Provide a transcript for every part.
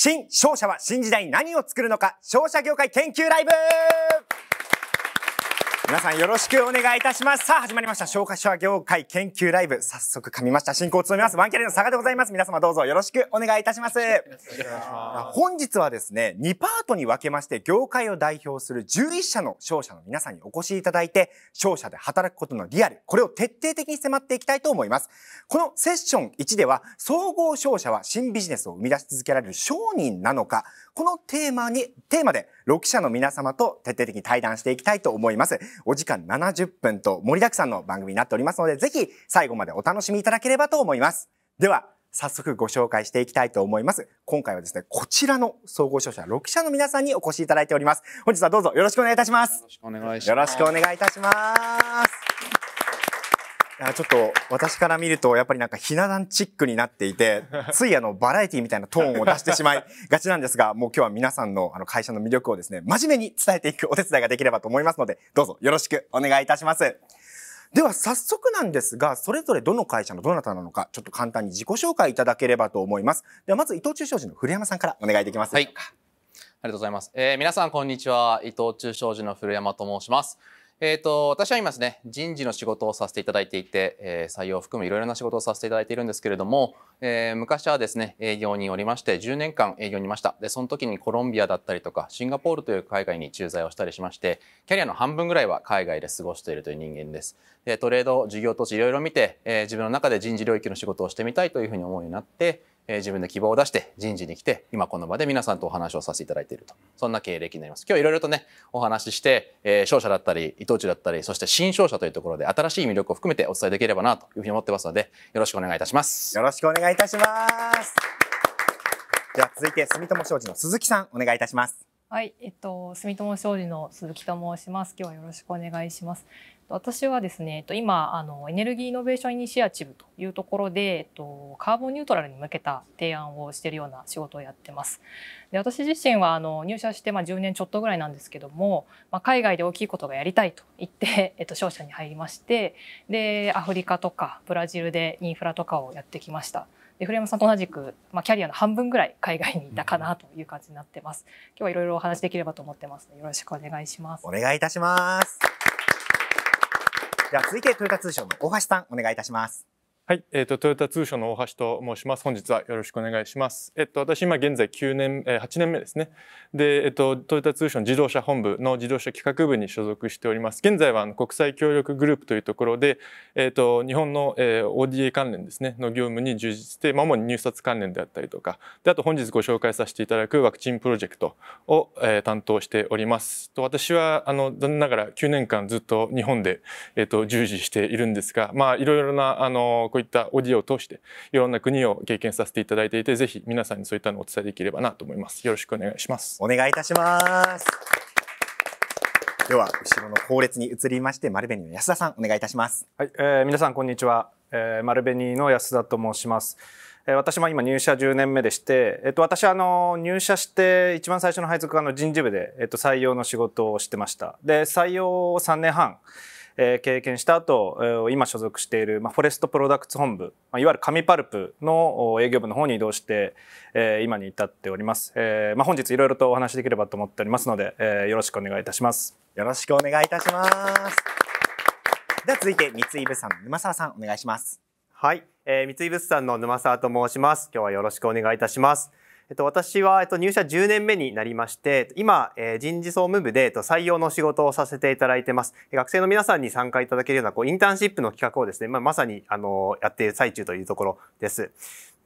新商社は新時代何を作るのか商社業界研究ライブ皆さんよろしくお願いいたします。さあ、始まりました。消化者業界研究ライブ。早速噛みました。進行を務めます。ワンキャリの佐賀でございます。皆様どうぞよろしくお願いいたします本日はですね、2パートに分けまして、業界を代表する11社の商社の皆さんにお越しいただいて、商社で働くことのリアル、これを徹底的に迫っていきたいと思います。このセッション1では、総合商社は新ビジネスを生み出し続けられる商人なのか、このテーマに、テーマで6社の皆様と徹底的に対談していきたいと思います。お時間70分と盛りだくさんの番組になっておりますので、ぜひ最後までお楽しみいただければと思います。では、早速ご紹介していきたいと思います。今回はですね、こちらの総合商社6社の皆さんにお越しいただいております。本日はどうぞよろしくお願いいたします。よろしくお願いします。よろしくお願いいたします。ちょっと私から見るとやっぱりなんかひな壇チックになっていて ついあのバラエティみたいなトーンを出してしまいがちなんですがもう今日は皆さんのあの会社の魅力をですね真面目に伝えていくお手伝いができればと思いますのでどうぞよろしくお願いいたします。では早速なんですがそれぞれどの会社のどなたなのかちょっと簡単に自己紹介いただければと思います。ではまず伊藤忠商事の古山さんからお願いできますはいありがとうございます。えー、皆さんこんにちは。伊藤忠商事の古山と申します。えーと、私は今ですね人事の仕事をさせていただいていて、えー、採用を含むいろいろな仕事をさせていただいているんですけれども、えー、昔はですね営業におりまして10年間営業にいましたでその時にコロンビアだったりとかシンガポールという海外に駐在をしたりしましてキャリアの半分ぐらいは海外で過ごしているという人間ですでトレード事業投資いろいろ見て、えー、自分の中で人事領域の仕事をしてみたいというふうに思うようになってえ自分で希望を出して人事に来て、今この場で皆さんとお話をさせていただいていると。そんな経歴になります。今日いろいろとね、お話しして、えー、商社だったり、伊藤忠だったり、そして新勝者というところで新しい魅力を含めてお伝えできればなというふうに思ってますので、よろしくお願いいたします。よろしくお願いいたします。では続いて、住友商事の鈴木さん、お願いいたします。はい、えっと、住友商事の鈴木と申します。今日はよろしくお願いします。私はですね、今あのエネルギーイノベーションイニシアチブというところで、カーボンニュートラルに向けた提案をしているような仕事をやってます。で、私自身はあの入社してまあ10年ちょっとぐらいなんですけども、まあ、海外で大きいことがやりたいと言って、えっと商社に入りまして、でアフリカとかブラジルでインフラとかをやってきました。で古山さんと同じく、まあ、キャリアの半分ぐらい海外にいたかなという感じになってます。今日はいろいろお話できればと思ってますので、よろしくお願いします。お願いいたします。では続いてトヨタ通商の大橋さんお願いいたしますはい、えっ、ー、とトヨタ通商の大橋と申します。本日はよろしくお願いします。えっと私今現在9年、えー、8年目ですね。で、えっとトヨタ通商自動車本部の自動車企画部に所属しております。現在はあの国際協力グループというところで、えっと日本の、えー、ODA 関連ですねの業務に充実して、まあ、主に入札関連であったりとか、であと本日ご紹介させていただくワクチンプロジェクトを、えー、担当しております。と私はあの残念ながら9年間ずっと日本でえっと従事しているんですが、まあいろいろなあのこういったオーディオを通していろんな国を経験させていただいていてぜひ皆さんにそういったのをお伝えできればなと思いますよろしくお願いしますお願いいたしますでは後ろの後列に移りまして丸紅の安田さんお願いいたしますはい、えー、皆さんこんにちは、えー、丸紅の安田と申します私も今入社10年目でして、えっと、私あの入社して一番最初の配属があの人事部で、えっと、採用の仕事をしてましたで採用を3年半え経験した後、今所属している、まフォレストプロダクツ本部、まいわゆる紙パルプの営業部の方に移動して、え今に至っております。えま本日いろいろとお話しできればと思っておりますので、えよろしくお願いいたします。よろしくお願いいたします。では続いて三井物産沼沢さんお願いします。はい、えー、三井物産の沼沢と申します。今日はよろしくお願いいたします。えっと、私は、えっと、入社10年目になりまして、今、えー、人事総務部で、えっと、採用の仕事をさせていただいてます。学生の皆さんに参加いただけるような、こう、インターンシップの企画をですね、まあ、まさに、あの、やっている最中というところです。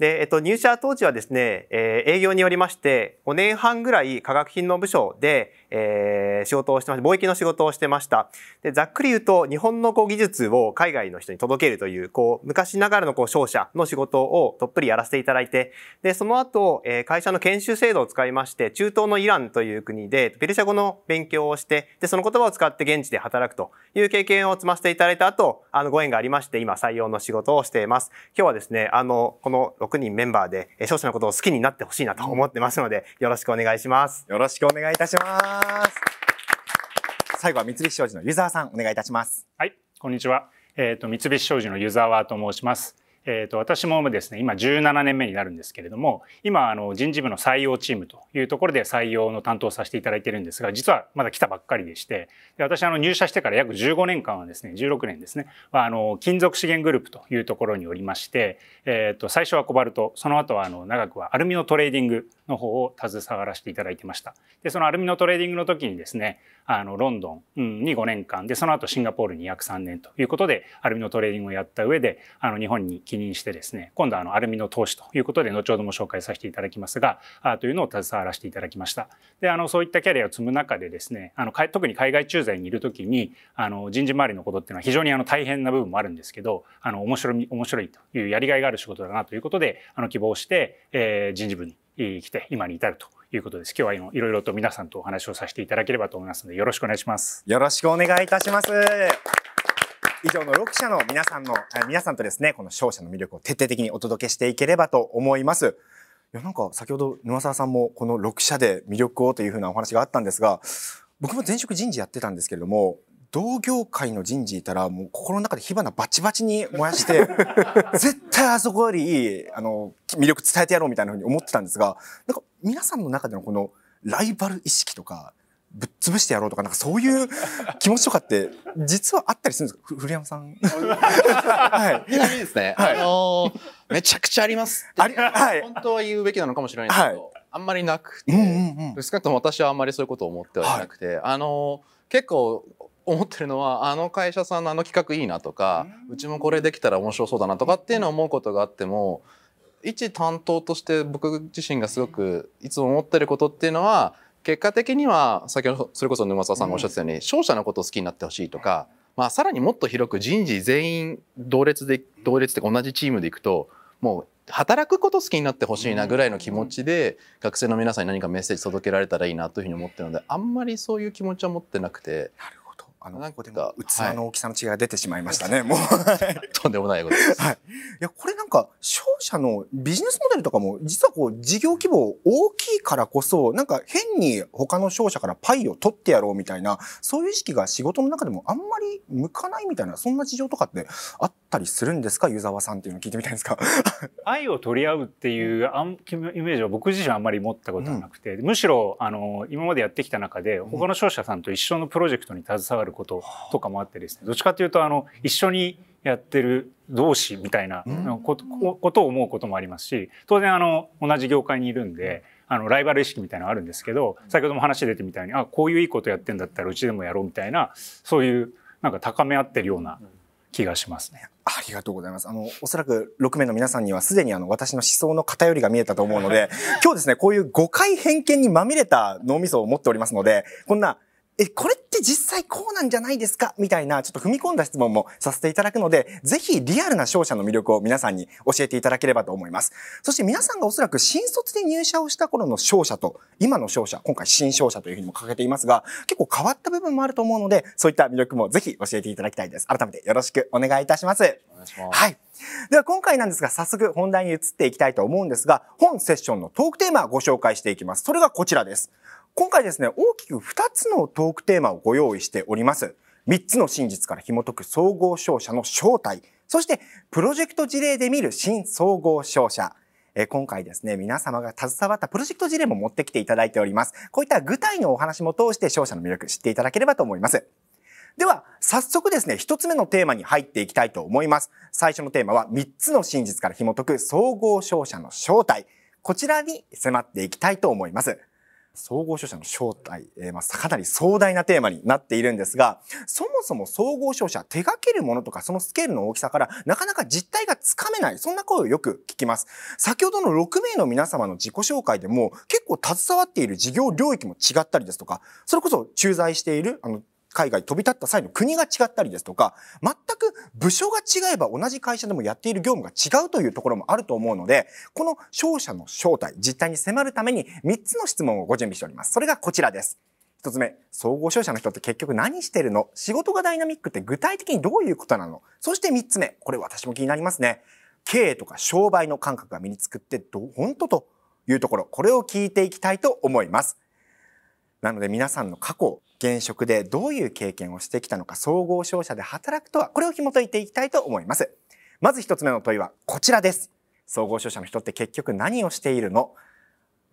で、えっと、入社当時はですね、えー、営業によりまして、5年半ぐらい化学品の部署で、えー、仕事をしてました。貿易の仕事をしてました。で、ざっくり言うと、日本のこう技術を海外の人に届けるという、こう、昔ながらのこう商社の仕事をとっぷりやらせていただいて、で、その後、えー、会社の研修制度を使いまして、中東のイランという国で、ペルシャ語の勉強をして、で、その言葉を使って現地で働くという経験を積ませていただいた後、あの、ご縁がありまして、今、採用の仕事をしています。今日はですね、あの、この6人メンバーで、えー、少子のことを好きになってほしいなと思ってますので、よろしくお願いします。よろしくお願いいたします。最後は三菱商事の湯沢さん、お願いいたします。はい、こんにちは。えっ、ー、と、三菱商事の湯沢と申します。えーと、私もですね今17年目になるんですけれども今あの人事部の採用チームというところで採用の担当させていただいてるんですが実はまだ来たばっかりでしてで私あの入社してから約15年間はですね16年ですねあの金属資源グループというところにおりまして、えーと、と最初はコバルトその後はあの長くはアルミのトレーディングの方を携わらせていただいてましたでそのアルミのトレーディングの時にですねあのロンドンに5年間でその後シンガポールに約3年ということでアルミのトレーディングをやった上であの日本に起任してですね、今度はあのアルミの投資ということで、後ほども紹介させていただきますが、あというのを携わらせていただきました。で、あの、そういったキャリアを積む中でですね、あの、特に海外駐在にいる時に、あの、人事周りのことっていうのは非常にあの、大変な部分もあるんですけど、あの、面白み、面白いというやりがいがある仕事だなということで、あの、希望して、えー、人事部に来て、今に至るということです。今日はいろいろと皆さんとお話をさせていただければと思いますので、よろしくお願いします。よろしくお願いいたします。以上の6社の皆さんの、皆さんとですね、この商社の魅力を徹底的にお届けしていければと思います。いや、なんか先ほど沼沢さんもこの6社で魅力をというふうなお話があったんですが、僕も前職人事やってたんですけれども、同業界の人事いたらもう心の中で火花バチバチに燃やして 絶対あそこよりいいあの魅力伝えてやろうみたいなふうに思ってたんですがなんか皆さんの中でのこのライバル意識とかぶっ潰してやろうとか、なんかそういう 気持ちとかって、実はあったりするんですか古山さん。はい。いいですね、はい、あのー、めちゃくちゃありますあり、はい。本当は言うべきなのかもしれないですけど、はい、あんまりなくて、うんうんうん、少なくとも私はあんまりそういうことを思ってはいなくて、はい、あのー、結構、思ってるのはあの会社さんのあの企画いいなとか、ううちもこれできたら面白そうだなとかっていうのを思うことがあっても一担当として僕自身がすごくいつも思ってることっていうのは結果的には先ほどそれこそ沼澤さんがおっしゃったように、うん、商社のことを好きになってほしいとか、まあ、さらにもっと広く人事全員同列で同列って同じチームでいくともう働くこと好きになってほしいなぐらいの気持ちで学生の皆さんに何かメッセージ届けられたらいいなというふうに思ってるのであんまりそういう気持ちは持ってなくて。なるほどあの、なんか器の大きさの違いが出てしまいましたね、はい、もう。とんでもないことです。はい。いや、これなんか、商社のビジネスモデルとかも、実はこう、事業規模大きいからこそ、なんか変に他の商社からパイを取ってやろうみたいな、そういう意識が仕事の中でもあんまり向かないみたいな、そんな事情とかってあったりするんですか、湯沢さんっていうの聞いてみたいんですか。愛を取り合うっていうあんイメージは僕自身あんまり持ったことはなくて、うん、むしろ、あの、今までやってきた中で、他の商社さんと一緒のプロジェクトに携わるることとかもあってですねどっちかというとあの一緒にやってる同士みたいなことを思うこともありますし当然あの同じ業界にいるんであのライバル意識みたいなのあるんですけど先ほども話出てみたいにあこういういいことやってんだったらうちでもやろうみたいなそういうなんか高め合ってるような気がしますね。ありがとうございます。あの、おそらく6名の皆さんにはすでにあの、私の思想の偏りが見えたと思うので、今日ですね、こういう誤解偏見にまみれた脳みそを持っておりますので、こんなえ、これって実際こうなんじゃないですかみたいな、ちょっと踏み込んだ質問もさせていただくので、ぜひリアルな商社の魅力を皆さんに教えていただければと思います。そして皆さんがおそらく新卒で入社をした頃の商社と、今の商社、今回新商社というふうにも掲げていますが、結構変わった部分もあると思うので、そういった魅力もぜひ教えていただきたいです。改めてよろしくお願いいたします。します。はい。では今回なんですが、早速本題に移っていきたいと思うんですが、本セッションのトークテーマをご紹介していきます。それがこちらです。今回ですね、大きく2つのトークテーマをご用意しております。3つの真実から紐解く総合商社の正体、そしてプロジェクト事例で見る新総合商社。え今回ですね、皆様が携わったプロジェクト事例も持ってきていただいております。こういった具体のお話も通して商社の魅力知っていただければと思います。では、早速ですね、一つ目のテーマに入っていきたいと思います。最初のテーマは、3つの真実から紐解く総合商社の正体。こちらに迫っていきたいと思います。総合商社の正体、えー、まあ、かなり壮大なテーマになっているんですが、そもそも総合商社、手掛けるものとかそのスケールの大きさから、なかなか実態がつかめない、そんな声をよく聞きます。先ほどの6名の皆様の自己紹介でも、結構携わっている事業領域も違ったりですとか、それこそ駐在している、あの、海外飛び立った際の国が違ったりですとか、全く部署が違えば同じ会社でもやっている業務が違うというところもあると思うので、この商社の正体、実態に迫るために3つの質問をご準備しております。それがこちらです。1つ目、総合商社の人って結局何してるの仕事がダイナミックって具体的にどういうことなのそして3つ目、これ私も気になりますね。経営とか商売の感覚が身につくってど、本当というところ、これを聞いていきたいと思います。なので皆さんの過去、現職でどういう経験をしてきたのか、総合商社で働くとは、これを紐解いていきたいと思います。まず一つ目の問いはこちらです。総合商社の人って結局何をしているの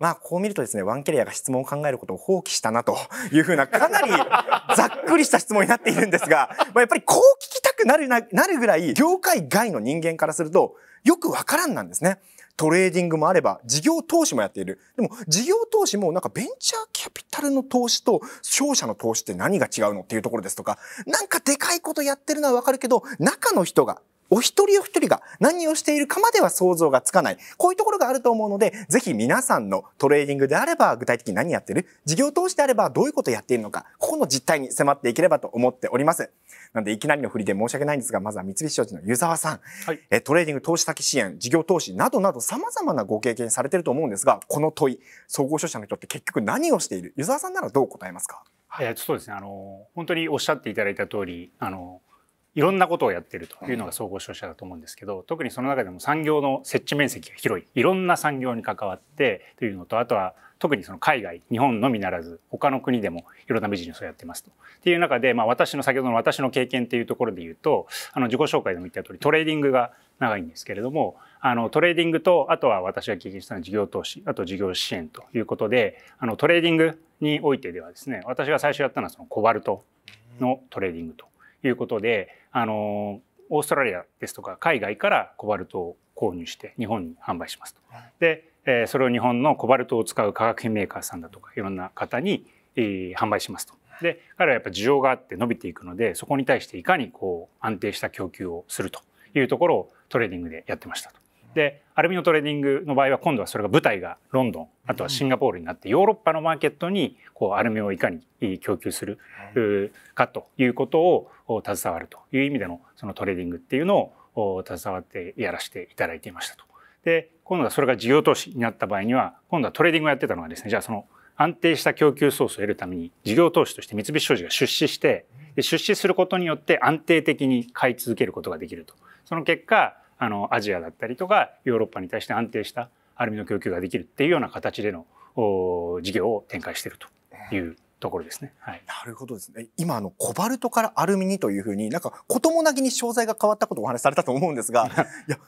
まあ、こう見るとですね、ワンキャリアが質問を考えることを放棄したなというふうな、かなり ざっくりした質問になっているんですが、まあ、やっぱりこう聞きたくなるな、なるぐらい、業界外の人間からすると、よくわからんなんですね。トレーディングもあれば、事業投資もやっている。でも、事業投資もなんかベンチャーキャピタルの投資と商社の投資って何が違うのっていうところですとか、なんかでかいことやってるのはわかるけど、中の人がお一人お一人が何をしているかまでは想像がつかない。こういうところがあると思うので、ぜひ皆さんのトレーディングであれば具体的に何やってる事業投資であればどういうことやっているのか、ここの実態に迫っていければと思っております。なんでいきなりの振りで申し訳ないんですが、まずは三菱商事の湯沢さん。はい、えトレーディング投資先支援、事業投資などなど様々なご経験されてると思うんですが、この問い、総合商社の人って結局何をしている湯沢さんならどう答えますかはい、そうですね。あの、本当におっしゃっていただいた通り、あの、いろんなことをやってるというのが総合商社だと思うんですけど特にその中でも産業の設置面積が広いいろんな産業に関わってというのとあとは特にその海外日本のみならず他の国でもいろんなビジネスをやってますと。っていう中で、まあ、私の先ほどの私の経験っていうところで言うとあの自己紹介でも言った通りトレーディングが長いんですけれどもあのトレーディングとあとは私が経験したのは事業投資あと事業支援ということであのトレーディングにおいてではですね私が最初やったのはそのコバルトのトレーディングということであのオーストラリアですとか海外からコバルトを購入して日本に販売しますと。で、えそれを日本のコバルトを使う化学品メーカーさんだとかいろんな方に、販売しますと。で彼はやっぱ需要があって伸びていくのでそこに対していかにこう安定した供給をするというところをトレーディングでやってましたと。でアルミのトレーディングの場合は今度はそれが舞台がロンドンあとはシンガポールになってヨーロッパのマーケットにこうアルミをいかに供給するかということを携わるという意味でのそのトレーディングっていうのを携わってやらせていただいていましたと。で今度はそれが事業投資になった場合には今度はトレーディングをやってたのはですねじゃあその安定した供給ソースを得るために事業投資として三菱商事が出資してで出資することによって安定的に買い続けることができるとその結果あのアジアだったりとかヨーロッパに対して安定したアルミの供給ができるっていうような形での事業を展開しているというところですね。はい、なるほどですね。今あのコバルトからアルミにというふうになんかこともなきに商材が変わったことをお話しされたと思うんですが、いや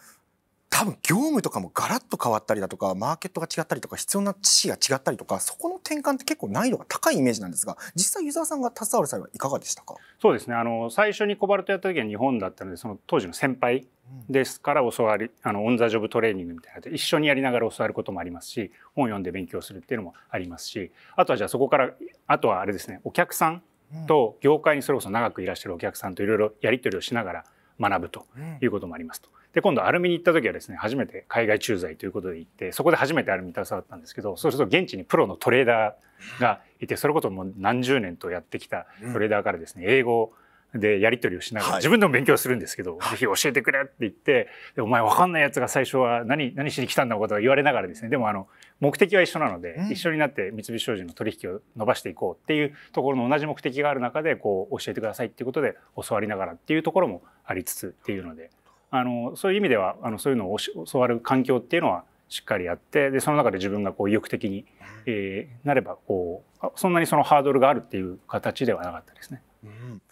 多分業務とかもガラッと変わったりだとかマーケットが違ったりとか必要な知識が違ったりとかそこの転換って結構難易度が高いイメージなんですが実際湯沢さんが携わる際はいかがでしたかそうですねあの最初にコバルトやった時は日本だったのでその当時の先輩ですから教わりあのオン・ザ・ジョブトレーニングみたいなで一緒にやりながら教わることもありますし本を読んで勉強するっていうのもありますしあとはじゃあそこからあとはあれですねお客さんと業界にそれこそ長くいらっしゃるお客さんといろいろやり取りをしながら学ぶということもありますと。うんで今度アルミに行った時はですね初めて海外駐在ということで行ってそこで初めてアルミに携わったんですけどそうすると現地にプロのトレーダーがいてそれこそもう何十年とやってきたトレーダーからですね英語でやり取りをしながら、自分でも勉強するんですけど、是非ぜひ教えてくれって言ってお前分かんないやつが最初は何何しに来たんだこと言われながらですねでもあの目的は一緒なので、一緒になって三菱商事の取引を伸ばしていこうっていうところの同じ目的がある中でこう教えてくださいっていうことで教わりながらっていうところもありつつっていうので。あのそういう意味ではあのそういうのを教わる環境っていうのはしっかりやってでその中で自分がこう意欲的に、えー、なればこうそんなにそのハードルがあるっていう形ではなかったですね。うん、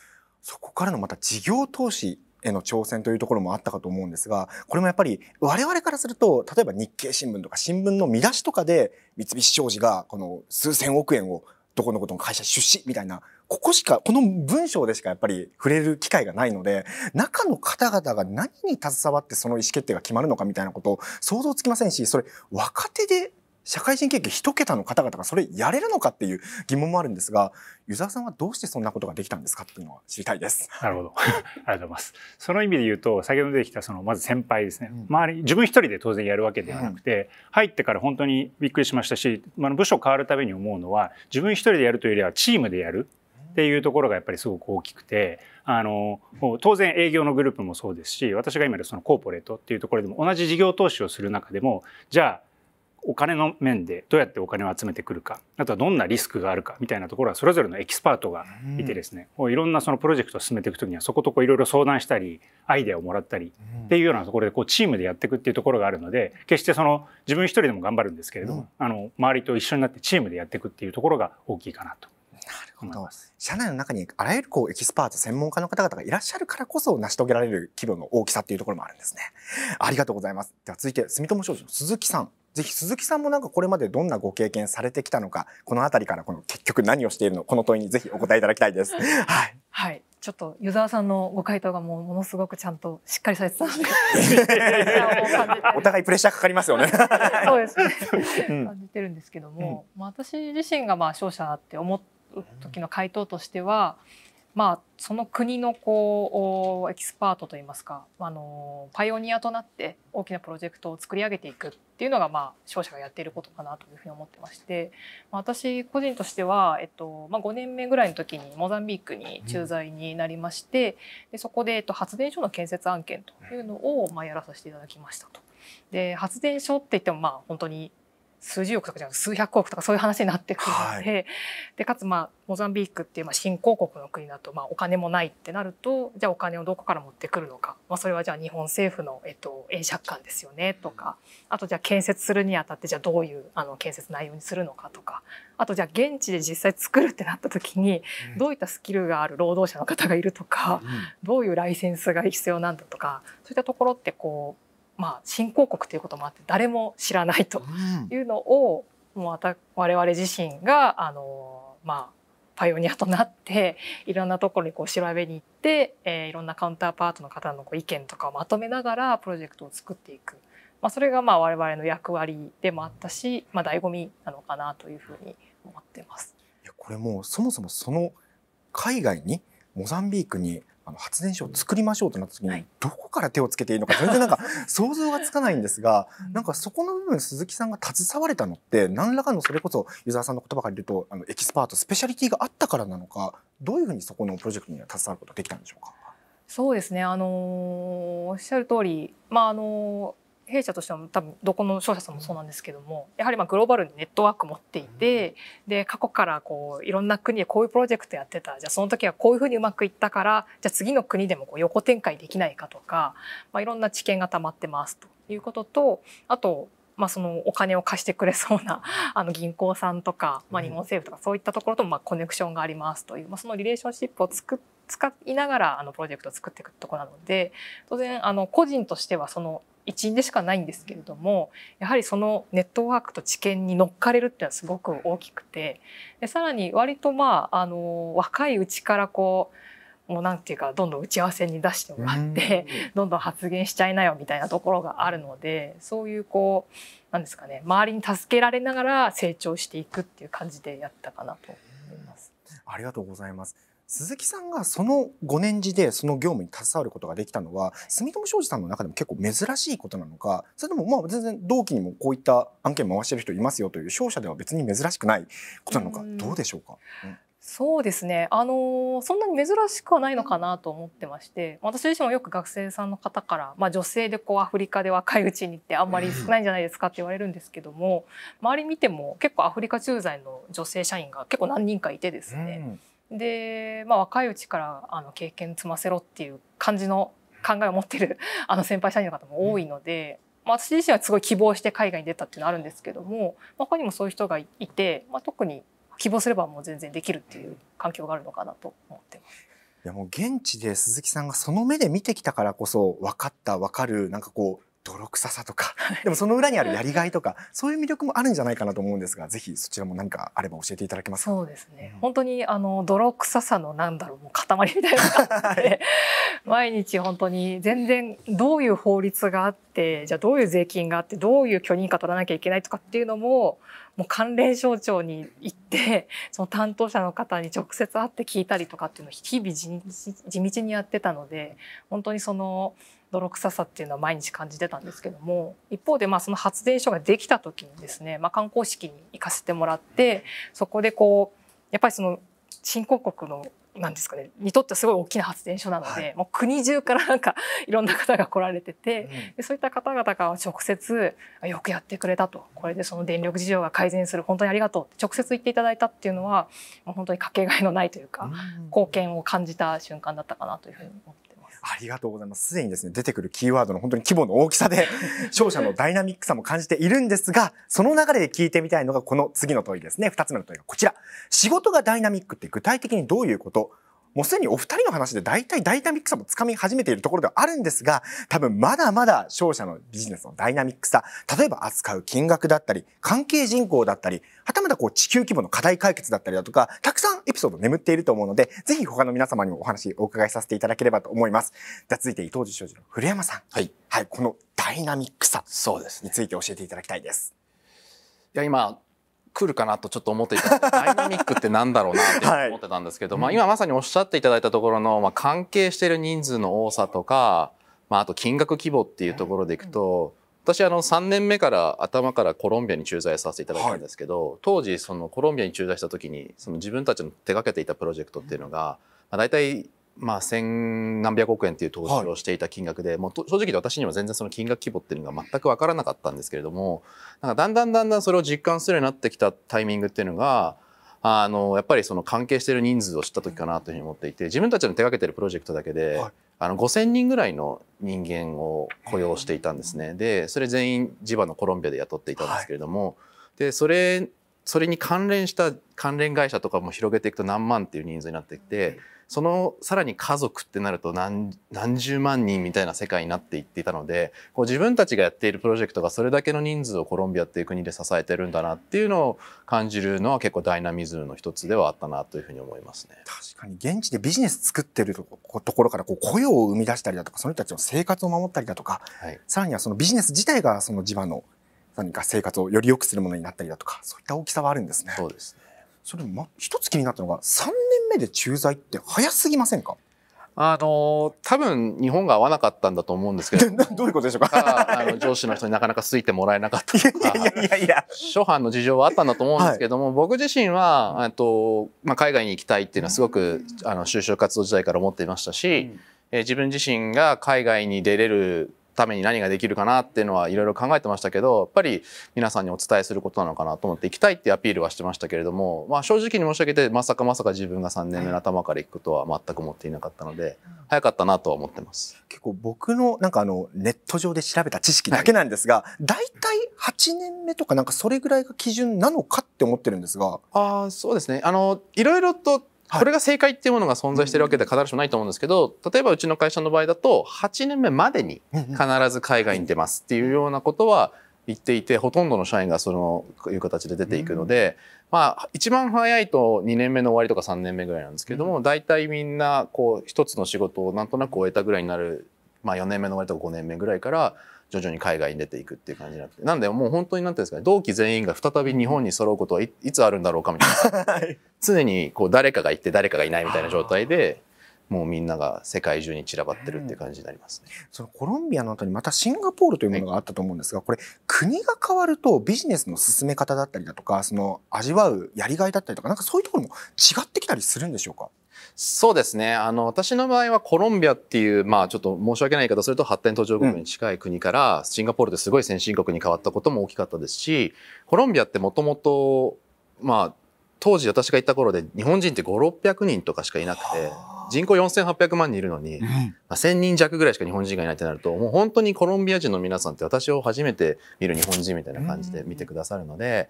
そこからのまた事業投資への挑戦というところもあったかと思うんですがこれもやっぱり我々からすると例えば日経新聞とか新聞の見出しとかで三菱商事がこの数千億円をどこのことの会社出資みたいなここしか、この文章でしかやっぱり触れる機会がないので、中の方々が何に携わってその意思決定が決まるのかみたいなことを想像つきませんし、それ若手で社会人経験一桁の方々がそれやれるのかっていう疑問もあるんですが、湯沢さんはどうしてそんなことができたんですかっていうのは知りたいです。なるほど。ありがとうございます。その意味で言うと、先ほど出てきたそのまず先輩ですね。うん、周り自分一人で当然やるわけではなくて、うん、入ってから本当にびっくりしましたし、まあ部署変わるたびに思うのは、自分一人でやるというよりはチームでやる。っていうところがやっぱりすごく大きくてあの当然営業のグループもそうですし私が今でそのコーポレートっていうところでも同じ事業投資をする中でもじゃあお金の面でどうやってお金を集めてくるかあとはどんなリスクがあるかみたいなところはそれぞれのエキスパートがいてですね、うん、いろんなそのプロジェクトを進めていく時にはそことこいろいろ相談したりアイデアをもらったりっていうようなところでこうチームでやっていくっていうところがあるので決してその自分一人でも頑張るんですけれども、うん、あの周りと一緒になってチームでやっていくっていうところが大きいかなとなるほど社内の中にあらゆるこうエキスパート専門家の方々がいらっしゃるからこそ成し遂げられる規模の大きさっていうところもあるんですねありがとうございますでは続いて住友商事の鈴木さんぜひ鈴木さんもなんかこれまでどんなご経験されてきたのかこの辺りからこの結局何をしているのこの問いにぜひお答えいただきたいです はい、はい、ちょっと湯沢さんのご回答がもうものすごくちゃんとしっかりされてたので お互いプレッシャーかかりますよね そうですね、感じてるんですけども、うん、私自身がまあ商社って思って時の回答としては、まあ、その国のこうエキスパートといいますかあのパイオニアとなって大きなプロジェクトを作り上げていくっていうのが、まあ、商社がやっていることかなというふうに思ってまして、まあ、私個人としては、えっとまあ、5年目ぐらいの時にモザンビークに駐在になりまして、でそこで、えっと、発電所の建設案件というのを、まあ、やらさせていただきましたと。で発電所って言ってもまあ本当に数十億とかじゃなく数百億とかそういう話になってくるのではい、でかつまあモザンビークっていうまあ新興国の国だとまあお金もないってなるとじゃあお金をどこから持ってくるのか、まあ、それはじゃあ日本政府のえっと円借款ですよねとか、あとじゃあ建設するにあたってじゃあどういうあの建設内容にするのかとかあとじゃあ現地で実際作るってなった時にどういったスキルがある労働者の方がいるとか、どういうライセンスが必要なんだとかそういったところってこうまあ、新興国ということもあって誰も知らないというのを、うん、もう我々自身があの、まあ、パイオニアとなっていろんなところにこう調べに行って、えー、いろんなカウンターパートの方のこう意見とかをまとめながらプロジェクトを作っていく、まあ、それがまあ我々の役割でもあったし、まあ、醍醐味なのかなというふうに思ってます。いやこれもうそもそもその海外にモザンビークにあの発電所を作りましょうとなった時に、どこから手をつけていいのか全然なんか 想像がつかないんですが、なんかそこの部分鈴木さんが携われたのって何らかのそれこそ湯沢さんの言葉から言うとあのエキスパートスペシャリティがあったからなのかどういうふうにそこのプロジェクトには携わることができたんでしょうかそうですねあのー、おっしゃる通りまああのー弊社としても多分どこの商社さんもそうなんですけどもやはりまグローバルにネットワーク持っていてで過去からこういろんな国でこういうプロジェクトやってたじゃあその時はこういうふうにうまくいったからじゃあ次の国でもこう横展開できないかとか、まあ、いろんな知見が溜まってますということとあとまあ、そのお金を貸してくれそうな あの銀行さんとか、まあ、日本政府とかそういったところともまコネクションがありますという、まあ、そのリレーションシップを作っ使いながらあのプロジェクトを作っていくとこなので当然あの個人としてはその一員でしかないんですけれどもやはりそのネットワークと知見に乗っかれるっていうのはすごく大きくてでさらに割とまああの若いうちからこうもうなんていうかどんどん打ち合わせに出してもらって、ん、どんどん発言しちゃいなよみたいなところがあるのでそういうこうなんですかね周りに助けられながら成長していくっていう感じでやったかなと思います。ありがとうございます。鈴木さんがその5年次でその業務に携わることができたのは住友商事さんの中でも結構珍しいことなのかそれともまあ全然同期にもこういった案件回してる人いますよという商社では別に珍しくないことなのかどうでしょうか、うん、そうですね、あのそんなに珍しくはないのかなと思ってまして私自身もよく学生さんの方から、まあ、女性でこうアフリカで若いうちにってあんまり少ないんじゃないですかって言われるんですけども周り見ても結構アフリカ駐在の女性社員が結構何人かいてですね、うんで、まあ、若いうちからあの経験積ませろっていう感じの考えを持ってる あの先輩社員の方も多いので、うん、まあ、私自身はすごい希望して海外に出たっていうのあるんですけども、まあ、他にもそういう人がいて、まあ、特に希望すればもう全然できるっていう環境があるのかなと思ってます。いやもう現地で鈴木さんがその目で見てきたからこそ分かった分かるなんかこう泥臭さとか、でもその裏にあるやりがいとか、そういう魅力もあるんじゃないかなと思うんですが、ぜひそちらも何かあれば教えていただけますか。そうですね。うん、本当にあの泥臭さのなんだろう、もう塊みたいなのがあって、はい、毎日本当に全然どういう法律があって、じゃあどういう税金があって、どういう許認可取らなきゃいけないとかっていうのも、もう関連省庁に行ってその担当者の方に直接会って聞いたりとかっていうのを日々地道にやってたので本当にその泥臭さっていうのは毎日感じてたんですけども一方でまあその発電所ができた時にですね、まあ、観光式に行かせてもらってそこでこうやっぱりその新興国のなんですかねにとってすごい大きな発電所なので、はい、もう国中から なんかいろんな方が来られてて、うん、でそういった方々が直接「よくやってくれた」と「これでその電力事情が改善する本当にありがとう」って直接言っていただいたっていうのはもう本当にかけがえのないというか、うん、貢献を感じた瞬間だったかなというふうに思ってありがとうございます。すでにですね、出てくるキーワードの本当に規模の大きさで、勝者のダイナミックさも感じているんですが、その流れで聞いてみたいのがこの次の問いですね。2つ目の問いがこちら。仕事がダイナミックって具体的にどういうこともうすでにお二人の話で大体ダイナミックさもつかみ始めているところではあるんですが、多分まだまだ商社のビジネスのダイナミックさ、例えば扱う金額だったり、関係人口だったり、はたまたこう地球規模の課題解決だったりだとか、たくさんエピソード眠っていると思うので、ぜひ他の皆様にもお話お伺いさせていただければと思います。じゃ続いて伊藤寿商事の古山さん。はい。はい、このダイナミックさ。そうです。について教えていただきたいです。いや、今、来るかなとちょっと思っていたダイナミックってなんだろうなって思ってたんですけど、はい、まあ、今まさにおっしゃっていただいたところの、まあ、関係している人数の多さとか、まあ、あと金額規模っていうところでいくと、私あの3年目から頭からコロンビアに駐在させていただいたんですけど、はい、当時そのコロンビアに駐在した時にその自分たちの手がけていたプロジェクトっていうのが、まあ、大体まあ、千何百億円という投資をしていた金額で、はい、もう正直私には全然その金額規模っていうのが全く分からなかったんですけれどもなんかだんだんだんだんそれを実感するようになってきたタイミングっていうのがあのやっぱりその関係している人数を知った時かなというふうに思っていて自分たちの手がけてるプロジェクトだけで、はい、あの5,000人ぐらいの人間を雇用していたんですね。でそれ全員地場のコロンビアで雇っていたんですけれども、はい、でそれそれに関連した関連会社とかも広げていくと何万っていう人数になってきてそのさらに家族ってなると何十万人みたいな世界になっていっていたのでこう自分たちがやっているプロジェクトがそれだけの人数をコロンビアっていう国で支えてるんだなっていうのを感じるのは結構ダイナミズムの一つではあったなというふうに思いますね。確かに現地でビジネス作ってるところからこう雇用を生み出したりだとかその人たちの生活を守ったりだとか、はい、さらにはそのビジネス自体がその地場の何か生活をより良くするものになったりだとかそういった大きさはあるんですね。そうですねそれ、ま、一つ気になったのが3年目で駐在って早すぎませんかあの多分日本が合わなかったんだと思うんですけど どういうことでしょうかあの上司の人になかなか好いてもらえなかったとかいやいやいや諸般の事情はあったんだと思うんですけども、はい、僕自身はと、まあ、海外に行きたいっていうのはすごくあの就職活動時代から思っていましたし、うん、え自分自身が海外に出れるために何ができるかなっていうのはいろいろ考えてましたけどやっぱり皆さんにお伝えすることなのかなと思って行きたいってアピールはしてましたけれども、まあ、正直に申し上げてまさかまさか自分が3年目の頭から行くことは全く思っていなかったので早かったなとは思ってます。結構僕のなんかあのネット上で調べた知識だけなんですが、はい、大体8年目とかなんかそれぐらいが基準なのかって思ってるんですが。あそうですねあのいろいろとこれが正解っていうものが存在してるわけでは必ずしもないと思うんですけど、例えばうちの会社の場合だと、8年目までに必ず海外に出ますっていうようなことは言っていて、ほとんどの社員がそのいう形で出ていくので、まあ、一番早いと2年目の終わりとか3年目ぐらいなんですけれども、大体みんな、こう、一つの仕事をなんとなく終えたぐらいになる、まあ4年目の終わりとか5年目ぐらいから、徐々に海外に出ていくっていう感じになって。なんでもう本当になんていうんですかね、同期全員が再び日本に揃うことはいつあるんだろうかみたいな。常にこう誰かがって誰かがいないみたいな状態で、もうみんなが世界中に散らばってるって感じになります、ね、そのコロンビアの後にまたシンガポールというものがあったと思うんですが、これ国が変わるとビジネスの進め方だったりだとか、その味わうやりがいだったりとか、なんかそういうところも違ってきたりするんでしょうかそうですね。あの、私の場合はコロンビアっていう、まあちょっと申し訳ない言い方すると発展途上国に近い国から、シンガポールですごい先進国に変わったことも大きかったですし、コロンビアってもともと、まあ当時私が行った頃で日本人って5、600人とかしかいなくて、人口4800万人いるのに、うん、1000人弱ぐらいしか日本人がいないってなると、もう本当にコロンビア人の皆さんって私を初めて見る日本人みたいな感じで見てくださるので、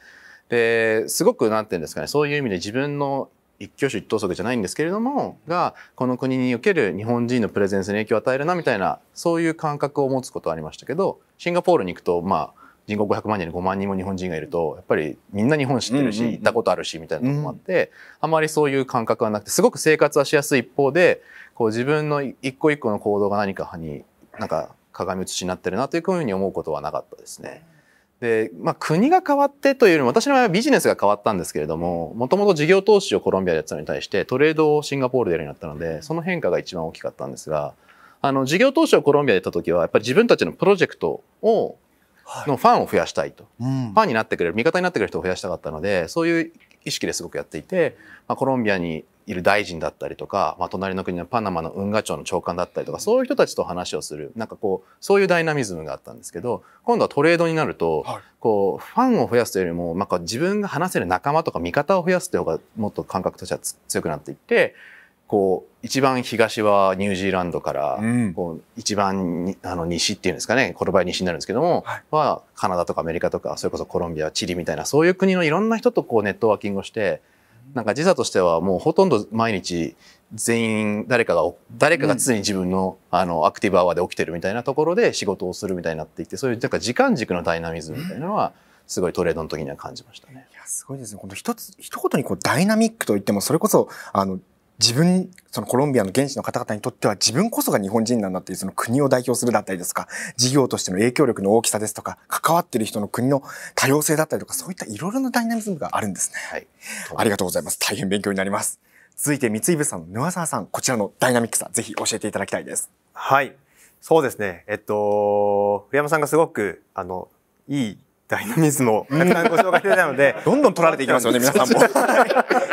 で、すごく、なんていうんですかね、そういう意味で自分の一挙手一投足じゃないんですけれどもがこの国における日本人のプレゼンスに影響を与えるなみたいなそういう感覚を持つことはありましたけどシンガポールに行くとまあ人口500万人に5万人も日本人がいるとやっぱりみんな日本知ってるし、行ったことあるしみたいなのもあって、あまりそういう感覚はなくてすごく生活はしやすい一方でこう自分の一個一個の行動が何かになんか鏡写しになってるなというふうに思うことはなかったですね。で、まあ、国が変わってというよりも私の場合はビジネスが変わったんですけれどももともと事業投資をコロンビアでやったのに対してトレードをシンガポールでやるようになったのでその変化が一番大きかったんですがあの事業投資をコロンビアでやった時はやっぱり自分たちのプロジェクトをのファンを増やしたいと、はいうん、ファンになってくれる味方になってくれる人を増やしたかったのでそういう意識ですごくやっていて、まあ、コロンビアにいる大臣だったりとか、まあ、隣の国のパナマの運河庁の長官だったりとかそういう人たちと話をするなんかこうそういうダイナミズムがあったんですけど今度はトレードになると、はい、こうファンを増やすというよりもなんか自分が話せる仲間とか味方を増やすっていう方がもっと感覚としては強くなっていってこう一番東はニュージーランドから、うん、こう一番あの西っていうんですかねこの場合西になるんですけども、はい、はカナダとかアメリカとかそれこそコロンビアチリみたいなそういう国のいろんな人とこうネットワーキングをしてなんか時差としてはもうほとんど毎日全員誰かが誰かが常に自分のうん、あのアクティブアワーで起きてるみたいなところで仕事をするみたいになっていてそういうなんか時間軸のダイナミズムみたいなのは。すごいトレードの時には感じましたね。いや、すごいですね。この一つ、一言にこうダイナミックと言っても、それこそ、あの、自分、そのコロンビアの現地の方々にとっては自分こそが日本人なんだっていうその国を代表するだったりですとか、事業としての影響力の大きさですとか、関わってる人の国の多様性だったりとか、そういったいろいろなダイナミズムがあるんですね。はい。ありがとうございます。大変勉強になります。続いて三井物産の沼沢さん、こちらのダイナミックさ、ぜひ教えていただきたいです。はい。そうですね。えっと、古山さんがすごく、あの、いいダイナミズムをたくさんご紹介してたので。どんどん取られていきますよね、皆さんも。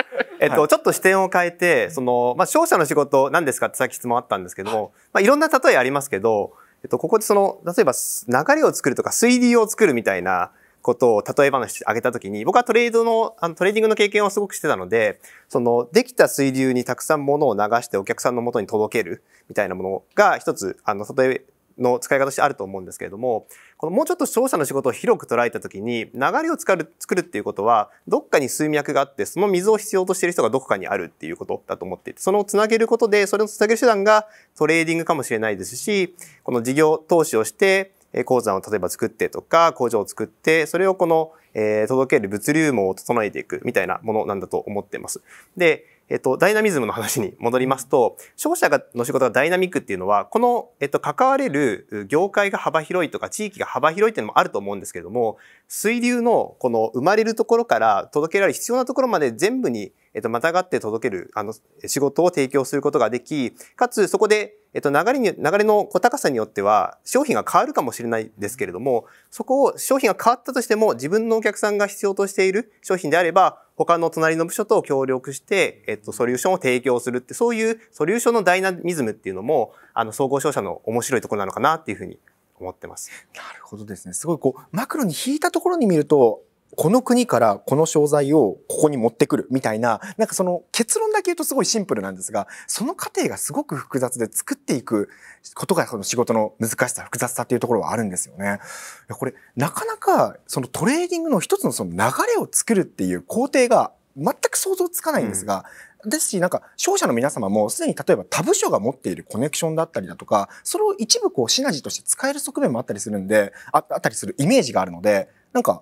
えっと、はい、ちょっと視点を変えて、その、まあ、商社の仕事何ですかってさっき質問あったんですけども、まあ、いろんな例えありますけど、えっと、ここでその、例えば流れを作るとか水流を作るみたいなことを例え話あげたときに、僕はトレードの、あのトレーディングの経験をすごくしてたので、その、できた水流にたくさんものを流してお客さんのもとに届けるみたいなものが一つ、あの、例えの使い方としてあると思うんですけれども、このもうちょっと商社の仕事を広く捉えた時に、流れを作る作るっていうことは、どっかに水脈があって、その水を必要としている人がどこかにあるっていうことだと思っていて、そのつなげることで、それをつなげる手段がトレーディングかもしれないですし、この事業投資をして、鉱山を例えば作ってとか、工場を作って、それをこの、え届ける物流網を整えていくみたいなものなんだと思ってます。で、えっと、ダイナミズムの話に戻りますと、商社の仕事がダイナミックっていうのは、この、えっと、関われる業界が幅広いとか、地域が幅広いっていうのもあると思うんですけれども、水流のこの生まれるところから届けられる必要なところまで全部に、えっと、またがって届ける、あの、仕事を提供することができ、かつ、そこで、えっと、流れに、流れのこう高さによっては、商品が変わるかもしれないですけれども、そこを商品が変わったとしても、自分のお客さんが必要としている商品であれば、他の隣の部署と協力して、えっと、ソリューションを提供するって、そういうソリューションのダイナミズムっていうのも、あの、総合商社の面白いところなのかなっていうふうに思ってます。なるほどですね。すごいこう、マクロに引いたところに見ると、この国からこの商材をここに持ってくるみたいな、なんかその結論だけ言うとすごいシンプルなんですが、その過程がすごく複雑で作っていくことがその仕事の難しさ、複雑さっていうところはあるんですよね。これ、なかなかそのトレーディングの一つのその流れを作るっていう工程が全く想像つかないんですが、うん、ですし、なんか、商社の皆様もすでに例えば他部署が持っているコネクションだったりだとか、それを一部こうシナジーとして使える側面もあったりするんで、あったりするイメージがあるので、なんか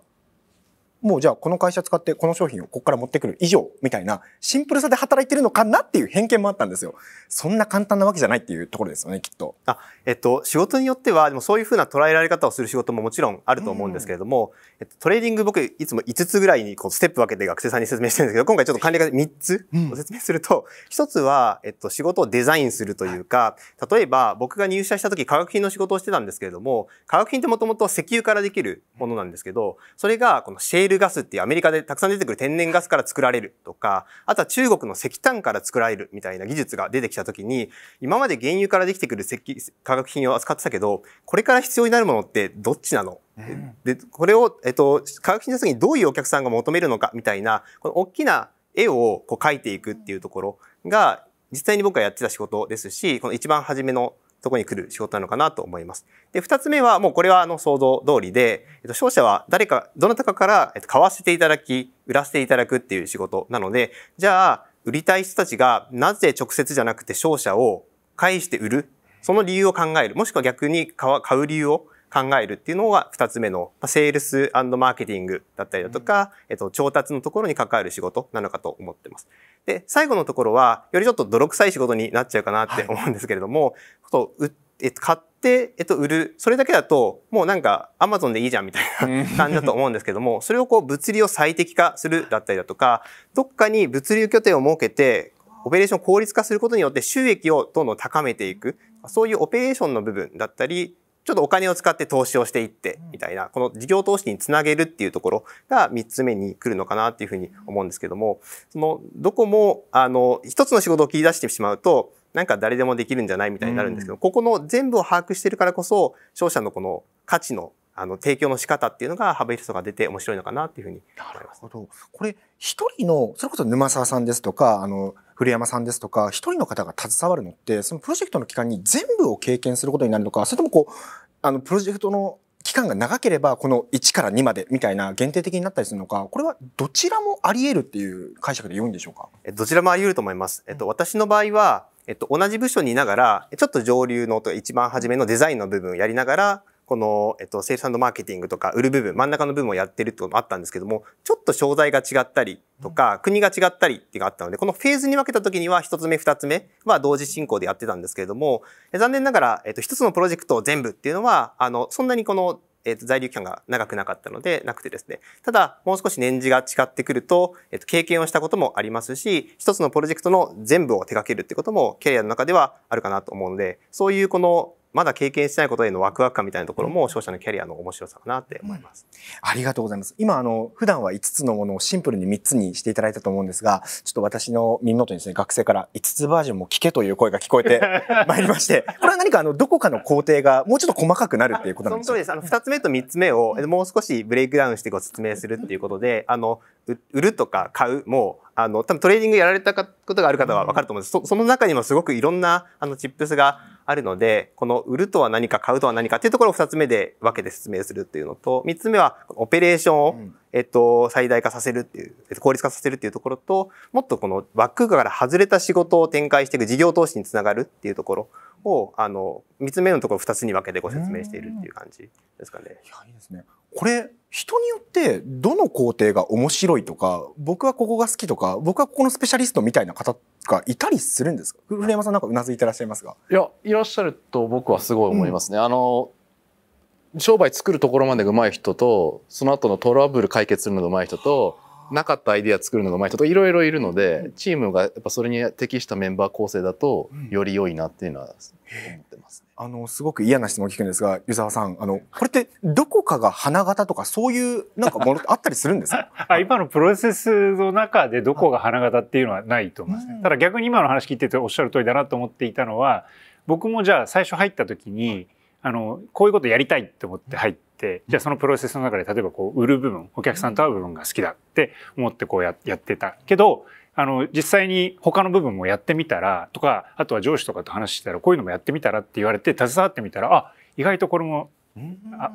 もうじゃあこの会社使ってこの商品をここから持ってくる以上みたいなシンプルさで働いてるのかなっていう偏見もあったんですよ。そんな簡単なわけじゃないっていうところですよね、きっと。あ、えっと、仕事によっては、でもそういうふうな捉えられ方をする仕事ももちろんあると思うんですけれども、えっと、トレーディング僕いつも5つぐらいにこうステップ分けて学生さんに説明してるんですけど、今回ちょっと管理方3つを説明すると、うん、1つは、えっと、仕事をデザインするというか、例えば僕が入社した時化学品の仕事をしてたんですけれども、化学品ってもともと石油からできるものなんですけど、それがこのシェールルガスっていうアメリカでたくさん出てくる天然ガスから作られるとか、あとは中国の石炭から作られるみたいな技術が出てきたときに、今まで原油からできてくる石化学品を扱ってたけど、これから必要になるものってどっちなので、これを、えっと、化学品の時にどういうお客さんが求めるのかみたいな、この大きな絵をこう描いていくっていうところが、実際に僕がやってた仕事ですし、この一番初めのそこに来る仕事なのかなと思います。で、二つ目は、もうこれはあの想像通りで、えっと、商社は誰か、どなたかから、えっと、買わせていただき、売らせていただくっていう仕事なので、じゃあ、売りたい人たちがなぜ直接じゃなくて商社を返して売るその理由を考える。もしくは逆に買う理由を考えるっていうのが二つ目の、セールスマーケティングだったりだとか、うん、えっと、調達のところに関わる仕事なのかと思ってます。で、最後のところは、よりちょっと泥臭い仕事になっちゃうかなって思うんですけれども、はい、えっ買って、えっと、売る。それだけだと、もうなんか、アマゾンでいいじゃんみたいな感じだと思うんですけども、それをこう、物流を最適化するだったりだとか、どっかに物流拠点を設けて、オペレーションを効率化することによって収益をどんどん高めていく。そういうオペレーションの部分だったり、ちょっとお金を使って投資をしていって、みたいな、この事業投資につなげるっていうところが3つ目に来るのかなっていうふうに思うんですけども、その、どこも、あの、一つの仕事を切り出してしまうと、なんか誰でもできるんじゃないみたいになるんですけど、ここの全部を把握してるからこそ、商社のこの価値のあの提供の仕方っていうのが幅広さが出て面白いのかなっていうふうになるほど。これ一人のそれこそ沼沢さんですとかあの古山さんですとか、一人の方が携わるのって、そのプロジェクトの期間に全部を経験することになるのか、それともこう、あの、プロジェクトの期間が長ければ、この1から2までみたいな限定的になったりするのか、これはどちらもあり得るっていう解釈で良いんでしょうかどちらもあり得ると思います。えっと、私の場合は、えっと、同じ部署にいながら、ちょっと上流の一番初めのデザインの部分をやりながら、この、えっと、セールスマーケティングとか売る部分、真ん中の部分をやってるってこともあったんですけども、ちょっと商材が違ったりとか、国が違ったりっていうのがあったので、このフェーズに分けた時には、一つ目、二つ目は同時進行でやってたんですけれども、残念ながら、えっと、一つのプロジェクト全部っていうのは、あの、そんなにこの、えっと、在留期間が長くなかったので、なくてですね。ただ、もう少し年次が違ってくると、えっと、経験をしたこともありますし、一つのプロジェクトの全部を手掛けるってことも、キャリアの中ではあるかなと思うので、そういうこの、まだ経験してないことへのワクワク感みたいなところも商社のキャリアの面白さかなって思います。うん、ありがとうございます。今、あの、普段は5つのものをシンプルに3つにしていただいたと思うんですが、ちょっと私の耳元にですね、学生から5つバージョンも聞けという声が聞こえてま いりまして、これは何かあの、どこかの工程がもうちょっと細かくなるっていうことなんですかそうです。あの、2つ目と3つ目をもう少しブレイクダウンしてご説明するっていうことで、あの、売るとか買うもあの多分トレーディングやられたことがある方は分かると思うんです、その中にもすごくいろんなあのチップスがあるので、この売るとは何か買うとは何かっていうところを二つ目で分けて説明するっていうのと、三つ目はオペレーションを、えっと、最大化させるっていう、効率化させるっていうところと、もっとこのバックから外れた仕事を展開していく事業投資につながるっていうところを、あの、3つ目のところ2つに分けてご説明しているっていう感じですかね。いや、いいですね。これ、人によってどの工程が面白いとか僕はここが好きとか僕はここのスペシャリストみたいな方がいたりするんですか古山さんなんかうなずいてらっしゃいますがいやいらっしゃると僕はすごい思いますね、うん、あの商売作るところまでがうまい人とその後のトラブル解決するのがうまい人となかったアイディア作るのがうまい人といろいろいるのでチームがやっぱそれに適したメンバー構成だとより良いなっていうのは思ってます、ね、あのすごく嫌な質問を聞くんですが湯沢さんあのこれってどこかが花形とかそういうなんかものあったりするんですか 今のプロセスの中でどこが花形っていうのはないと思います、ね、ただ逆に今の話聞いてておっしゃる通りだなと思っていたのは僕もじゃあ最初入った時に、あのこういうことやりたいって思って入ってじゃあそのプロセスの中で例えばこう売る部分お客さんと会う部分が好きだって思ってこうややってたけどあの実際に他の部分もやってみたらとかあとは上司とかと話してたらこういうのもやってみたらって言われて携わってみたらあ意外とこれも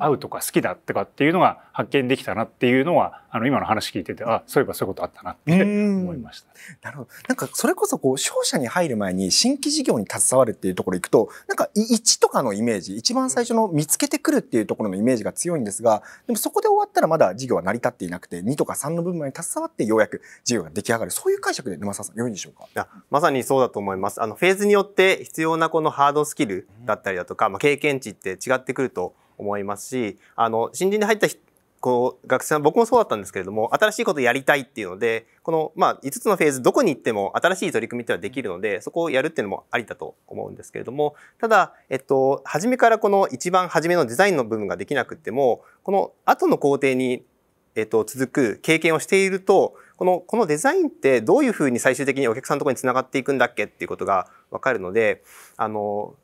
合うとか好きだとかっていうのが発見できたなっていうのはあの今の話聞いててあそういえばそういうことあったなって思いました。なるほどなんかそれこそこう商社に入る前に新規事業に携わるっていうところ行くとなんか1とかのイメージ一番最初の見つけてくるっていうところのイメージが強いんですがでもそこで終わったらまだ事業は成り立っていなくて2とか3の部分に携わってようやく事業が出来上がるそういう解釈で沼澤さん良いんでしょうかいやまさにそうだと思います。あのフェーズによって必要なこのハードスキルだったりだとか、まあ、経験値って違ってくると思いますし、あの、新人で入ったこう、学生は僕もそうだったんですけれども、新しいことやりたいっていうので、この、まあ、5つのフェーズ、どこに行っても新しい取り組みってのはできるので、そこをやるっていうのもありだと思うんですけれども、ただ、えっと、初めからこの一番初めのデザインの部分ができなくても、この後の工程に、えっと、続く経験をしていると、この、このデザインってどういうふうに最終的にお客さんのところにつながっていくんだっけっていうことがわかるので、あの、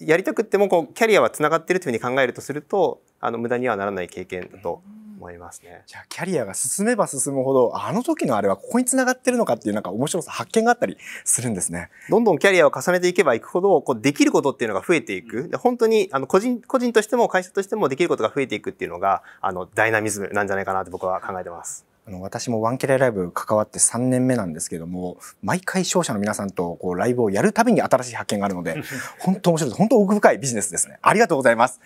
やりたくってもこうキャリアはつながってるというふうに考えるとするとあの無駄にはならない経験だと思いますね。じゃあキャリアが進めば進むほどあの時のあれはここにつながってるのかっていうなんか面白さ発見があったりするんですね。どんどんキャリアを重ねていけばいくほどこうできることっていうのが増えていく、うん、本当にあの個人個人としても会社としてもできることが増えていくっていうのがあのダイナミズムなんじゃないかなと僕は考えてます。あの私もワンキレライブ関わって3年目なんですけども毎回勝者の皆さんとこうライブをやるたびに新しい発見があるので 本当面白い本当奥深いビジネスですねありがとうございます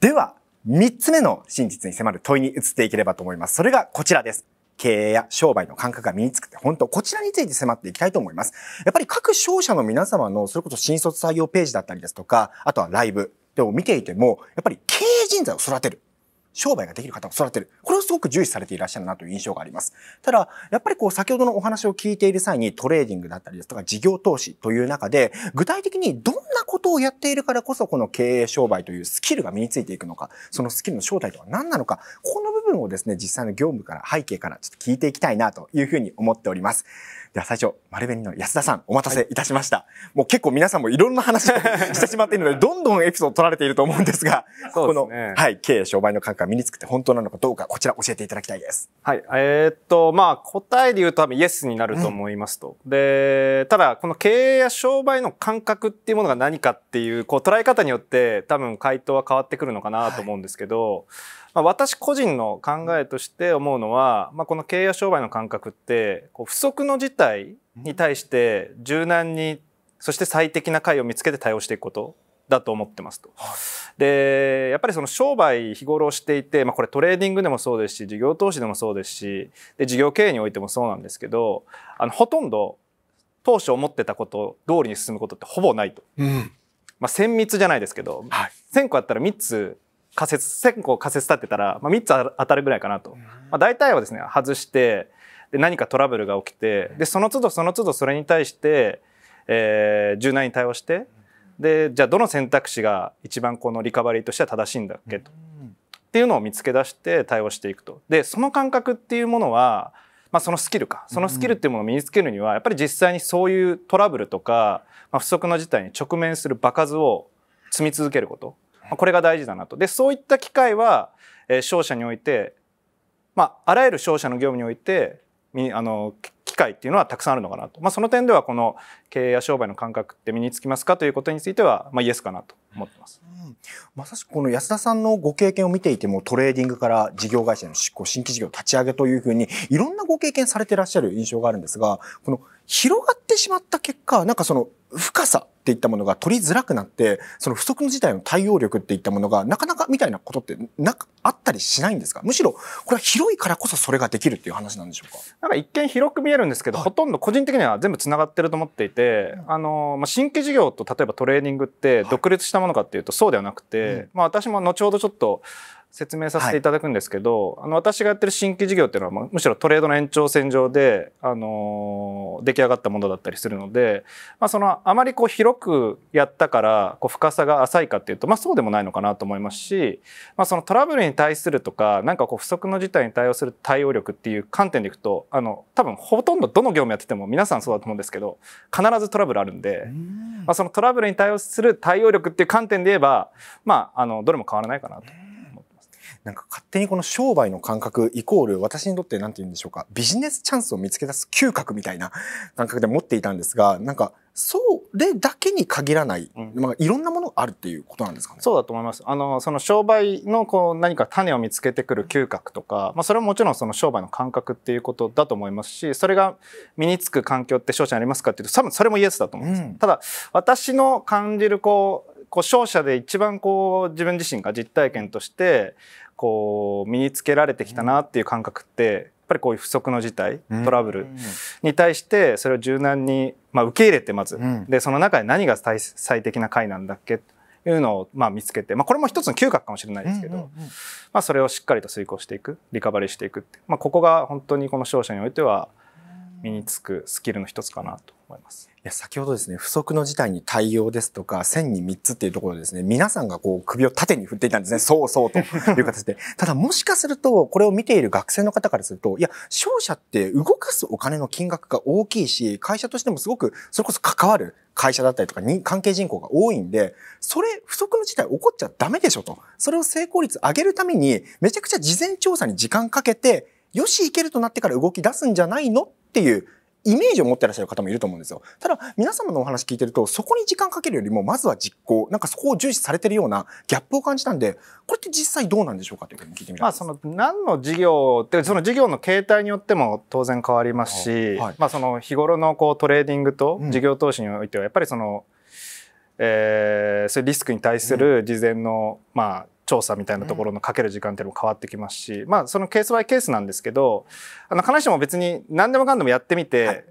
では3つ目の真実に迫る問いに移っていければと思いますそれがこちらです経営や商売の感覚が身につくって本当、こちらについて迫っていきたいと思います。やっぱり各商社の皆様の、それこそ新卒採用ページだったりですとか、あとはライブでも見ていても、やっぱり経営人材を育てる。商売ができる方を育てる。これをすごく重視されていらっしゃるなという印象があります。ただ、やっぱりこう、先ほどのお話を聞いている際に、トレーディングだったりですとか、事業投資という中で、具体的にどんなことをやっているからこそ、この経営商売というスキルが身についていくのか、そのスキルの正体とは何なのか、この部分をですね、実際の業務から、背景からちょっと聞いていきたいなというふうに思っております。では最初、丸紅の安田さん、お待たせいたしました。はい、もう結構皆さんもいろんな話をしてしまっているので、どんどんエピソード取られていると思うんですが、すね、この、はい、経営、商売の感覚が身につくって本当なのかどうか、こちら教えていただきたいです。はい、えー、っと、まあ、答えで言うと多分イエスになると思いますと。うん、で、ただ、この経営や商売の感覚っていうものが何かっていう、こう、捉え方によって多分回答は変わってくるのかなと思うんですけど、はいまあ、私個人の考えとして思うのは、まあ、この経営や商売の感覚ってこう不測の事態に対して柔軟にそして最適な解を見つけて対応していくことだと思ってますと。でやっぱりその商売日頃していて、まあ、これトレーディングでもそうですし事業投資でもそうですしで事業経営においてもそうなんですけどあのほとんど当初思ってたこと通りに進むことってほぼないと。うんまあ、1000密じゃないですけど、はい、1000個あったら3つ仮説1000個仮説立ってたら、まあ、3つ当たるぐらいかなと、まあ、大体はですね外してで何かトラブルが起きてでその都度その都度それに対して、えー、柔軟に対応してでじゃあどの選択肢が一番このリカバリーとしては正しいんだっけと、っていうのを見つけ出して対応していくと。でその感覚っていうものはまあ、そのスキルかそのスキルっていうものを身につけるにはやっぱり実際にそういうトラブルとか、まあ、不測の事態に直面する場数を積み続けることこれが大事だなと。で、そういった機会は、え商社において、まあ、あらゆる商社の業務において、あの、機会っていうのはたくさんあるのかなと。まあ、その点ではこの経営や商売の感覚って身につきますかということについては、まあ、イエスかなと思ってます、うん、まさしくこの安田さんのご経験を見ていてもトレーディングから事業会社の執行新規事業立ち上げというふうにいろんなご経験されてらっしゃる印象があるんですがこの広がってしまった結果なんかその深さっていったものが取りづらくなってその不測の事態の対応力っていったものがなかなかみたいなことってなかあったりしないんですかむしろこれは広いからこそそれができるっていう話なんでしょうかなんか一見広く見えるんですけど、はい、ほとんど個人的には全部つながってると思っていて、あのまあ、新規事業と例えばトレーニングって独立したものかっていうとそうではなくて、うん、まあ私も後ほどちょっと説明させていただくんですけど、はい、あの私がやってる新規事業っていうのは、まあ、むしろトレードの延長線上で、あのー、出来上がったものだったりするので、まあ、そのあまりこう広くやったからこう深さが浅いかっていうと、まあ、そうでもないのかなと思いますし、まあ、そのトラブルに対するとかなんかこう不測の事態に対応する対応力っていう観点でいくとあの多分ほとんどどの業務やってても皆さんそうだと思うんですけど必ずトラブルあるんでまあ、そのトラブルに対応する対応力っていう観点で言えば、まあ、あのどれも変わらないかなと。なんか勝手にこの商売の感覚イコール私にとって何て言うんでしょうか、ビジネスチャンスを見つけ出す嗅覚みたいな 感覚で持っていたんですが、なんか、それだけに限らない、まあ、いろんなものあるっていうことなんですかね。そうだと思います。あの、その商売のこう何か種を見つけてくる嗅覚とか、まあ、それはもちろんその商売の感覚っていうことだと思いますし、それが身につく環境って商社にありますかっていうと、多分それもイエスだと思うんです。うん、ただ、私の感じるこう、こう商社で一番こう自分自身が実体験としてこう身につけられてきたなっていう感覚ってやっぱりこういう不測の事態トラブルに対してそれを柔軟に、まあ、受け入れてまず、でその中で何が最適な回なんだっけというのをまあ見つけて、まあ、これも一つの嗅覚かもしれないですけど、まあ、それをしっかりと遂行していくリカバリーしていくまあ、ここが本当にこの勝者においては身につくスキルの一つかなと思います。いや先ほどですね、不測の事態に対応ですとか、線に3つっていうところですね、皆さんがこう首を縦に振っていたんですね、そうそうという形で。ただもしかすると、これを見ている学生の方からすると、いや、商社って動かすお金の金額が大きいし、会社としてもすごく、それこそ関わる会社だったりとかに関係人口が多いんで、それ不測の事態起こっちゃダメでしょと。それを成功率上げるために、めちゃくちゃ事前調査に時間かけて、よし、いけるとなってから動き出すんじゃないのっていうイメージを持ってらっしゃる方もいると思うんですよ。ただ、皆様のお話聞いてると、そこに時間かけるよりも、まずは実行、なんかそこを重視されてるようなギャップを感じたんで、これって実際どうなんでしょうかというふうに聞いてみまあ、その、何の事業って、その事業の形態によっても当然変わりますし、はい、まあ、その日頃のこうトレーディングと事業投資においては、やっぱりその、うん、えー、そういうリスクに対する事前の、まあ、調査みたいなところのかける時間っていうのも変わってきますし、うん、まあそのケースバイケースなんですけど、あの必ずしも別に何でもかんでもやってみて、はい、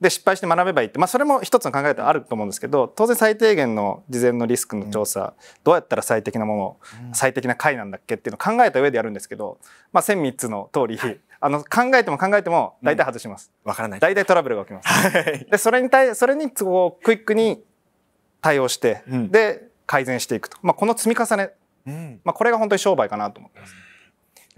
で失敗して学べばいいって、まあそれも一つの考え方あると思うんですけど、当然最低限の事前のリスクの調査、うん、どうやったら最適なもの、最適な回なんだっけっていうのを考えた上でやるんですけど、まあ千つの通り、はい、あの考えても考えても大体外します。わ、からない。大体トラブルが起きます。はい、でそれに対それにこうクイックに対応して、で改善していくと、まあこの積み重ねまあ、これが本当に商売かなと思ってます。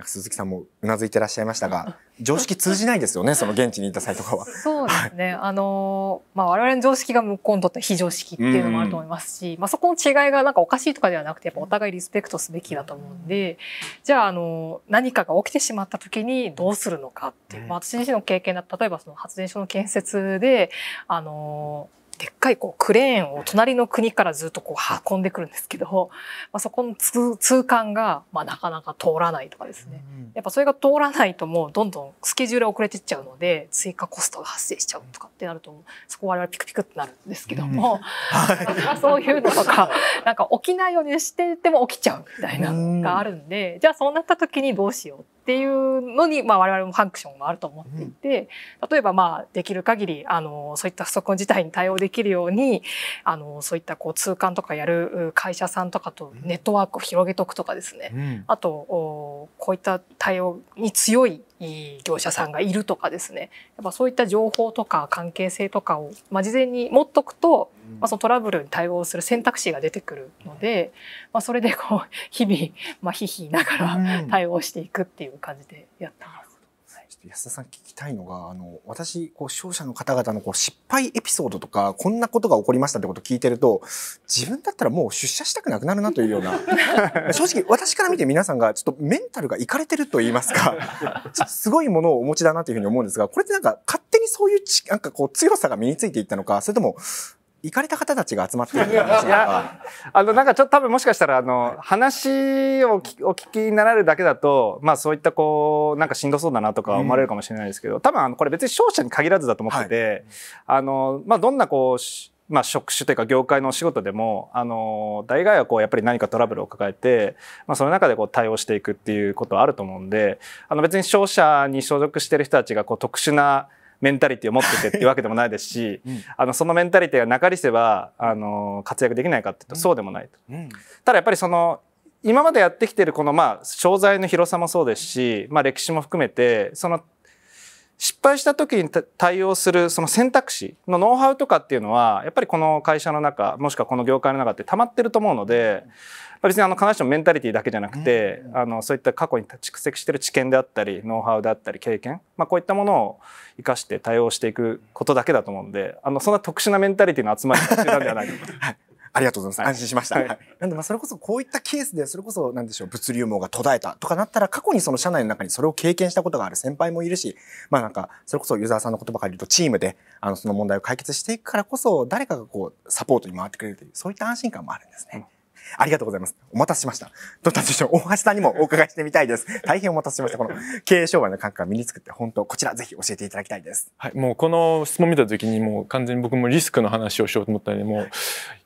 鈴木さんもうなずいてらっしゃいましたが 常識通じないですよねその現地に行った際とかは。そうですね、はい、あのまあ、我々の常識が向こうにとって非常識っていうのもあると思いますし、まあ、そこの違いがなんかおかしいとかではなくてやっぱお互いリスペクトすべきだと思うんでじゃああの何かが起きてしまった時にどうするのかっていう、まあ、私自身の経験だ例えばその発電所の建設であのーでっかいこうクレーンを隣の国からずっとこう運んでくるんですけど、まあ、そこの通関がまあなかなか通らないとかですね、やっぱそれが通らないともうどんどんスケジュール遅れてっちゃうので追加コストが発生しちゃうとかってなるとそこ我々ピクピクってなるんですけども、うんはい、そういうのとかなんか起きないようにしてても起きちゃうみたいなのがあるんで、じゃあそうなった時にどうしようってっていうのに、まあ、我々もファンクションがあると思っていて、うん、例えば、まあ、できる限り、あの、そういったパソコン自体に対応できるように、あの、そういったこう通関とかやる会社さんとかとネットワークを広げとくとかですね、うん、あとお、こういった対応に強い業者さんがいるとかですねやっぱそういった情報とか関係性とかを、まあ、事前に持っとくとまあ、そのトラブルに対応する選択肢が出てくるので、まあ、それでこう 日々、まあ、ひひながら対応していくっていう感じでやってます。安田さん聞きたいのがあの私こう視聴者の方々のこう失敗エピソードとかこんなことが起こりましたってこと聞いてると自分だったらもう出社したくなくなるなというような 正直私から見て皆さんがちょっとメンタルがいかれてると言いますかすごいものをお持ちだなというふうに思うんですがこれってなんか勝手にそういうちなんかこう強さが身についていったのかそれとも行かれた方たちが集まってるあのなんかちょっと多分もしかしたらあの、話をお聞きになられるだけだとまあそういったこうなんかしんどそうだなとか思われるかもしれないですけど、うん、多分あのこれ別に商社に限らずだと思ってて、はい、あのまあどんなこうまあ、職種というか業界のお仕事でもあの大概はこうやっぱり何かトラブルを抱えて、まあ、その中でこう対応していくっていうことはあると思うんであの別に商社に所属してる人たちがこう特殊なメンタリティを持っててっていうわけでもないですし、うん、あのそのメンタリティがなかりせばあの活躍できないかっていうとそうでもないと。うんうん、ただやっぱりその今までやってきてるこのまあ商材の広さもそうですし、まあ、歴史も含めてその失敗した時に対応するその選択肢のノウハウとかっていうのはやっぱりこの会社の中もしくはこの業界の中って溜まってると思うのであ、別にあの必ずしもメンタリティーだけじゃなくて、あのそういった過去に蓄積してる知見であったりノウハウであったり経験、まあ、こういったものを生かして対応していくことだけだと思うんであのそんな特殊なメンタリティーの集まりが必要なんではないかと。ありがとうございます。安心しました。はいはい、なんで、まあ、それこそこういったケースで、それこそ、なんでしょう、物流網が途絶えたとかなったら、過去にその社内の中にそれを経験したことがある先輩もいるし、まあなんか、それこそユーザーさんの言葉から言うと、チームで、あの、その問題を解決していくからこそ、誰かがこう、サポートに回ってくれるという、そういった安心感もあるんですね。うんありがとうございます。お待たせしました。どったでしょう大橋さんにもお伺いしてみたいです。大変お待たせしました。この経営商売の感覚が身につくって、本当こちらぜひ教えていただきたいです。はい。もうこの質問見た時にもう完全に僕もリスクの話をしようと思ったので、もう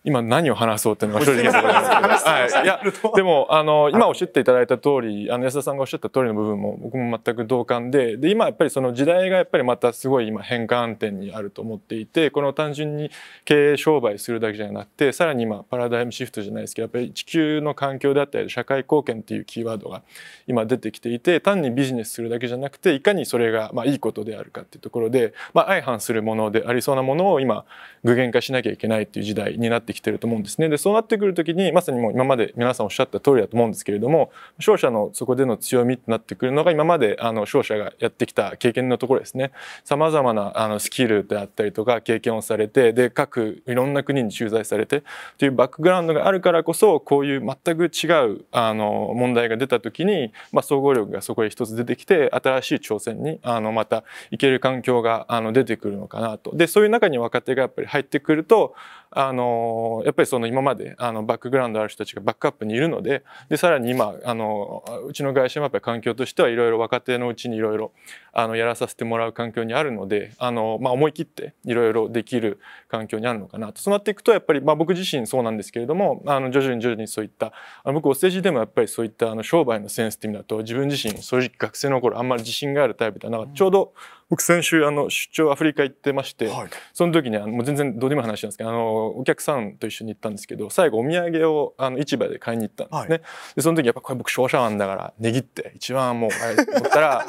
今何を話そうっていうのが正直です はい。いや、でも、あの、今おっしゃっていただいた通り、あの安田さんがおっしゃった通りの部分も僕も全く同感で、で、今やっぱりその時代がやっぱりまたすごい今変換点にあると思っていて、この単純に経営商売するだけじゃなくて、さらに今パラダイムシフトじゃないですけど、っぱり地球の環境であったり社会貢献っていうキーワードが今出てきていて単にビジネスするだけじゃなくていかにそれがまあいいことであるかっていうところで、まあ、相反するものでありそうなものを今具現化しなきゃいけないっていう時代になってきてると思うんですね。でそうなってくる時にまさにもう今まで皆さんおっしゃった通りだと思うんですけれども商社のそこでの強みってなってくるのが今まであの商社がやってきた経験のところですね。様々なあのスキルであったりとか経験をされてで各いろんな国に駐在されてというバックグラウンドがあるからこそそこういう全く違うあの問題が出た時に、まあ、総合力がそこで一つ出てきて新しい挑戦にあのまた行ける環境があの出てくるのかなと。でそういう中に若手がやっぱり入ってくるとあのやっぱりその今まであのバックグラウンドある人たちがバックアップにいるのででさらに今あのうちの会社もやっぱり環境としてはいろいろ若手のうちにいろいろやらさせてもらう環境にあるのであの、まあ、思い切っていろいろできる環境にあるのかなとそうなっていくとやっぱり、まあ、僕自身そうなんですけれどもあの徐々に徐々にそういったあの僕お世辞でもやっぱりそういったあの商売のセンスっていう意味だと自分自身正直学生の頃あんまり自信があるタイプではなかった。ちょうど、ん僕先週あの出張アフリカ行ってまして、はい、その時にあのもう全然どうでもいい話なんですけどあのお客さんと一緒に行ったんですけど最後お土産をあの市場で買いに行ったんですね、はい、でその時やっぱこれ僕商社マンだから値切って一番もう あれ思ったら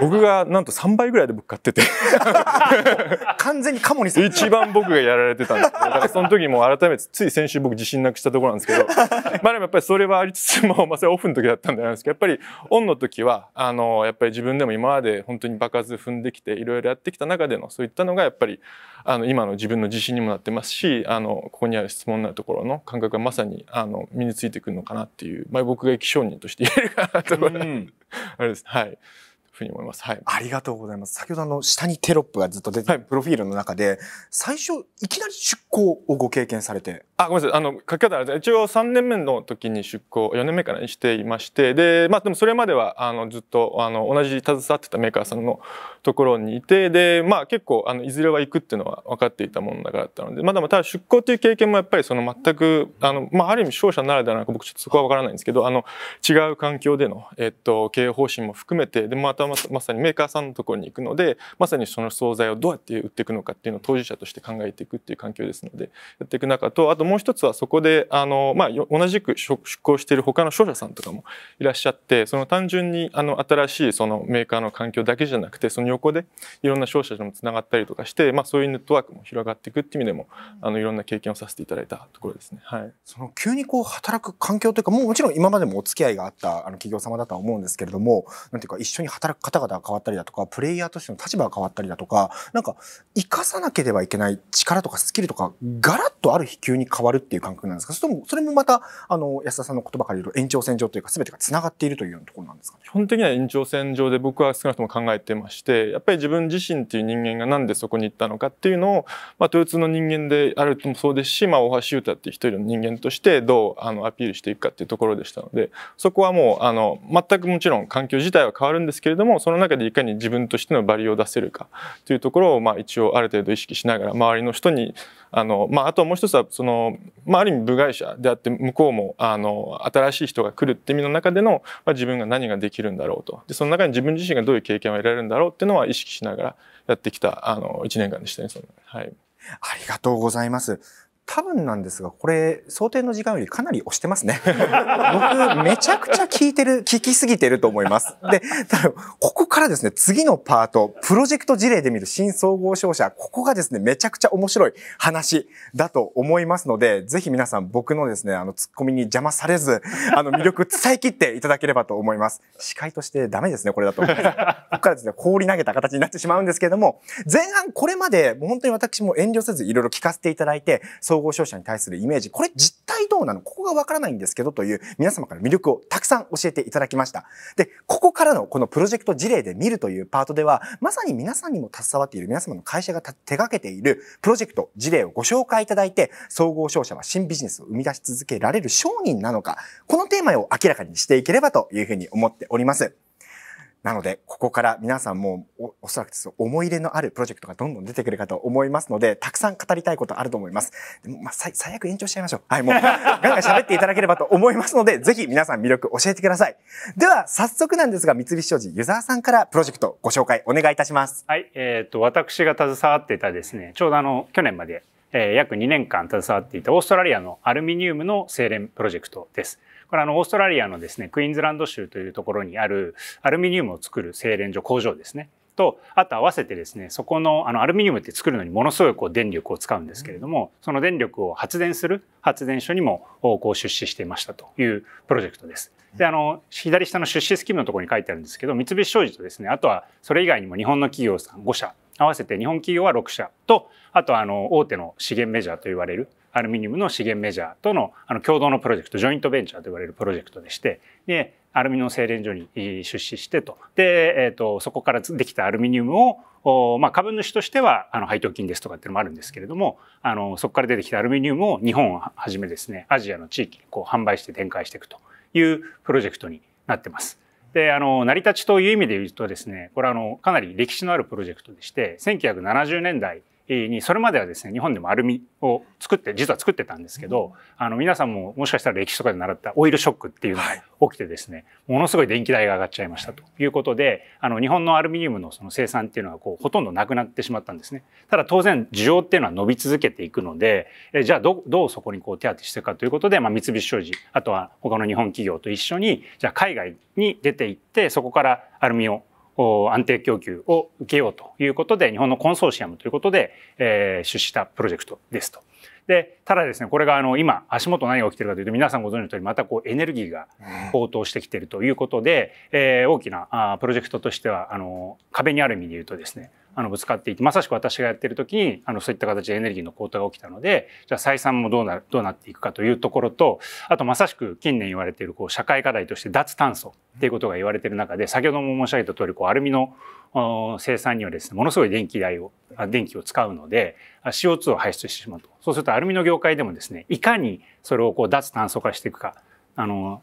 僕がなんと3倍ぐらいで僕買ってて 完全にカモに一番僕がやられてたんです、だからその時も改めてつい先週僕自信なくしたところなんですけどまあでもやっぱりそれはありつつも、まあ、それオフの時だったんじゃなんですけどやっぱりオンの時はあのやっぱり自分でも今まで本当に場数踏んでできていろいろやってきた中でのそういったのがやっぱりあの今の自分の自信にもなってますしあのここにある質問になるところの感覚がまさにあの身についてくるのかなっていう、まあ、僕が生き証人として言えるかなと、うん、あれです。はいふうに思います。はい。ありがとうございます。先ほどあの、下にテロップがずっと出て、はい、プロフィールの中で、最初、いきなり出向をご経験されて。あ、ごめんなさい。あの、書き方あれ一応3年目の時に出向、4年目からしていまして、で、まあでもそれまでは、あの、ずっと、あの、同じ携わってたメーカーさんのところにいて、で、まあ結構、あの、いずれは行くっていうのは分かっていたものだからだったので、まあでもただ出向という経験もやっぱりその全く、あの、まあある意味商社ならではなく、僕ちょっとそこは分からないんですけど、あの、違う環境での、えっと、経営方針も含めて、で、また、はまさにメーカーさんのところに行くのでまさにその惣菜をどうやって売っていくのかっていうのを当事者として考えていくっていう環境ですのでやっていく中とあともう一つはそこであの、まあ、同じく出向している他の商社さんとかもいらっしゃってその単純にあの新しいそのメーカーの環境だけじゃなくてその横でいろんな商社ともつながったりとかして、まあ、そういうネットワークも広がっていくっていう意味でもあのいろんな経験をさせていただいたところですね。はい、その急にこう働く環境というかもうもちろん今までもお付き合いがあったあの企業様だとは思うんですけれどもなんていうか一緒に働く方々が変わったりだとか、プレイヤーとしての立場が変わったりだとか、なんか、生かさなければいけない力とかスキルとか、ガラッとある日急に変わるっていう感覚なんですかそれも、それもまた、あの、安田さんの言葉から言うと延長線上というか、全てが繋がっているというようなところなんですか、基本的には延長線上で僕は少なくとも考えてまして、やっぱり自分自身っていう人間がなんでそこに行ったのかっていうのを、まあ、豊通の人間であるともそうですし、まあ、大橋優太っていう一人の人間としてどうあのアピールしていくかっていうところでしたので、そこはもう、あの、全くもちろん環境自体は変わるんですけれども、どもその中でいかに自分としてのバリを出せるかというところをまあ一応ある程度意識しながら周りの人にあの、まあ、あともう一つはその、まあ、ある意味部外者であって向こうもあの新しい人が来るって意味の中での、まあ、自分が何ができるんだろうとでその中に自分自身がどういう経験を得られるんだろうっていうのは意識しながらやってきたあの1年間でしたね。そのはいありがとうございます。多分なんですが、これ、想定の時間よりかなり押してますね。僕、めちゃくちゃ聞いてる、聞きすぎてると思います。で、ただ、ここからですね、次のパート、プロジェクト事例で見る新総合商社、ここがですね、めちゃくちゃ面白い話だと思いますので、ぜひ皆さん僕のですね、あの、ツッコミに邪魔されず、あの、魅力伝え切っていただければと思います。司会としてダメですね、これだと。ここからですね、放り投げた形になってしまうんですけれども、前半これまで、もう本当に私も遠慮せずいろいろ聞かせていただいて、総合商社に対するイメージ、これ実態どうなのここがわからないんですけどという皆様から魅力をたくさん教えていただきました。で、ここからのこのプロジェクト事例で見るというパートでは、まさに皆さんにも携わっている皆様の会社が手掛けているプロジェクト事例をご紹介いただいて、総合商社は新ビジネスを生み出し続けられる商人なのか、このテーマを明らかにしていければというふうに思っております。なので、ここから皆さんもおおそらくです思い入れのあるプロジェクトがどんどん出てくるかと思いますので、たくさん語りたいことあると思います。でも、まあ、最悪延長しちゃいましょう。はい、もう、ガンガン喋っていただければと思いますので、ぜひ皆さん魅力教えてください。では、早速なんですが、三菱商事湯沢さんからプロジェクトご紹介お願いいたします。はい、えー、っと、私が携わっていたですね、ちょうどあの、去年まで、えー、約2年間携わっていたオーストラリアのアルミニウムの精錬プロジェクトです。これあのオーストラリアのですねクイーンズランド州というところにあるアルミニウムを作る製錬所工場ですね。とあと合わせてですねそこのあのアルミニウムって作るのにものすごいこう電力を使うんですけれども、その電力を発電する発電所にもこう出資していましたというプロジェクトです。であの左下の出資スキムのところに書いてあるんですけど三菱商事とですねあとはそれ以外にも日本の企業さん5社合わせて日本企業は6社とあとあの大手の資源メジャーと言われるアルミニウムの資源メジャーとのあの共同のプロジェクト、ジョイントベンチャーと呼われるプロジェクトでして、で、アルミの精錬所に出資してと。で、えっ、ー、と、そこからできたアルミニウムをまあ、株主としてはあの配当金ですとかっていうのもあるんですけれどもあのそこから出てきたアルミニウムを日本をはじめですねアジアの地域にこう販売して展開していくというプロジェクトになってます。であの成り立ちという意味で言うとですねこれあのかなり歴史のあるプロジェクトでして1970年代にそれまではですね日本でもアルミを作って実は作ってたんですけど、あの皆さんももしかしたら歴史とかで習ったオイルショックっていうのが起きてですね、ものすごい電気代が上がっちゃいましたということであの日本のアルミニウムのその生産っていうのはこうほとんどなくなってしまったんですね。ただ当然需要っていうのは伸び続けていくのでえじゃあどどうそこにこう手当てしていくかということで、まあ、三菱商事あとは他の日本企業と一緒にじゃあ海外に出ていってそこからアルミを安定供給を受けようということで、日本のコンソーシアムということで、えー、出資したプロジェクトですと。で、ただですね、これがあの、今、足元何が起きてるかというと、皆さんご存知の通り、またこう、エネルギーが高騰してきてるということで、えー、大きなあプロジェクトとしては、あの、壁にある意味で言うとですね、あのぶつかっていてまさしく私がやってる時にあのそういった形でエネルギーの高騰が起きたのでじゃあ採算もどうなどうなっていくかというところとあとまさしく近年言われているこう社会課題として脱炭素っていうことが言われている中で先ほども申し上げた通りこうアルミの生産にはですねものすごい電気代を電気を使うので CO2 を排出してしまうとそうするとアルミの業界でもですねいかにそれをこう脱炭素化していくかあの、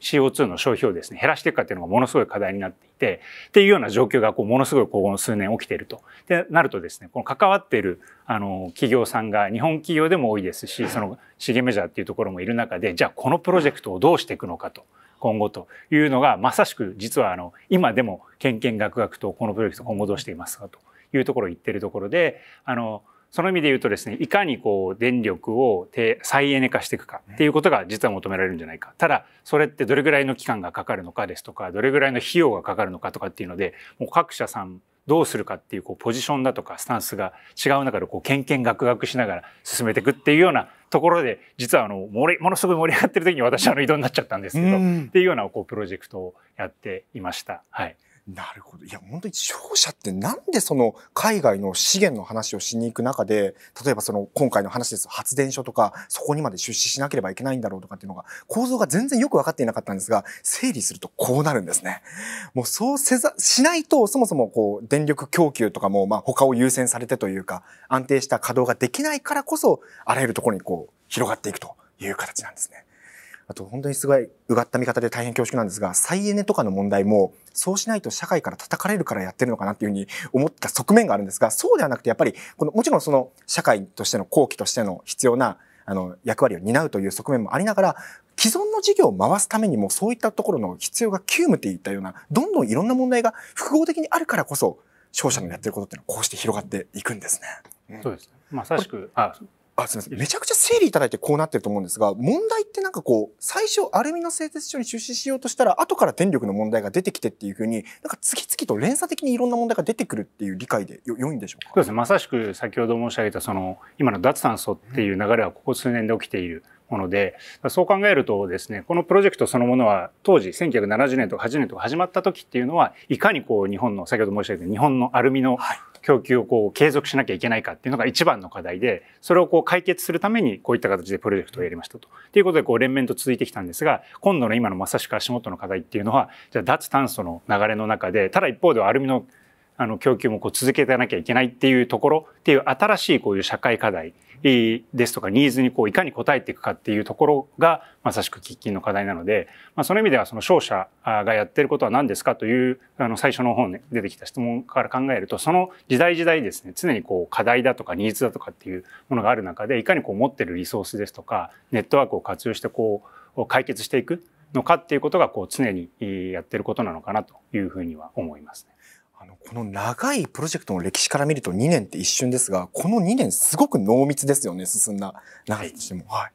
CO2 の消費をですね、減らしていくかっていうのがものすごい課題になっていて、っていうような状況がこうものすごいこの数年起きていると。で、なるとですね、この関わっているあの企業さんが日本企業でも多いですし、そのシゲメジャーっていうところもいる中で、じゃあこのプロジェクトをどうしていくのかと。今後というのがまさしく実はあの今でもけんけんがくがくとこのプロジェクト今後どうしていますかというところを言ってるところであのその意味で言うとですね、いかにこう電力を再エネ化していくかっていうことが実は求められるんじゃないか。ただ、それってどれぐらいの期間がかかるのかですとか、どれぐらいの費用がかかるのかとかっていうので、もう各社さんどうするかっていうこうポジションだとかスタンスが違う中でこうケンケンガクガクしながら進めていくっていうようなところで、実はあの、ものすごい盛り上がってる時に私はあの移動になっちゃったんですけど、っていうようなこうプロジェクトをやっていました。はい。なるほど。いや、本当に商社ってなんでその海外の資源の話をしに行く中で、例えばその今回の話です発電所とか、そこにまで出資しなければいけないんだろうとかっていうのが、構造が全然よく分かっていなかったんですが、整理するとこうなるんですね。もうそうせざ、しないと、そもそもこう、電力供給とかも、まあ他を優先されてというか、安定した稼働ができないからこそ、あらゆるところにこう、広がっていくという形なんですね。あと本当にすごいうがった見方で大変恐縮なんですが、再エネとかの問題も、そうしないと社会から叩かれるからやってるのかなっていうふうに思った側面があるんですが、そうではなくてやっぱり、このもちろんその社会としての後期としての必要なあの役割を担うという側面もありながら、既存の事業を回すためにもそういったところの必要が急務っていったような、どんどんいろんな問題が複合的にあるからこそ、商社のやってることっていうのはこうして広がっていくんですね。そうですね。まさしく、あ、あ、すみません。めちゃくちゃ整理いただいてこうなってると思うんですが、問題ってなんかこう、最初アルミの製鉄所に出資しようとしたら、後から電力の問題が出てきてっていうふうに、なんか次々と連鎖的にいろんな問題が出てくるっていう理解でよ良いんでしょうかそうですね。まさしく先ほど申し上げた、その、今の脱炭素っていう流れはここ数年で起きている。もので、そう考えるとですね、このプロジェクトそのものは当時1970年とか80年とか始まった時っていうのは、いかにこう日本の、先ほど申し上げた日本のアルミの供給をこう継続しなきゃいけないかっていうのが一番の課題で、それをこう解決するためにこういった形でプロジェクトをやりましたと。ということでこう連綿と続いてきたんですが、今度の今のまさしく足元の課題っていうのは、じゃあ脱炭素の流れの中で、ただ一方ではアルミのあの供給もこう続けていかなきゃいけないっていうところっていう新しいこういう社会課題ですとかニーズにこういかに応えていくかっていうところがまさしく喫緊の課題なので、まあ、その意味ではその商社がやってることは何ですかというあの最初の方に出てきた質問から考えるとその時代時代ですね常にこう課題だとかニーズだとかっていうものがある中でいかにこう持ってるリソースですとかネットワークを活用してこう解決していくのかっていうことがこう常にやってることなのかなというふうには思いますね。あのこの長いプロジェクトの歴史から見ると2年って一瞬ですがこの2年すごく濃密ですよね進んだ長さとしても。はい、はい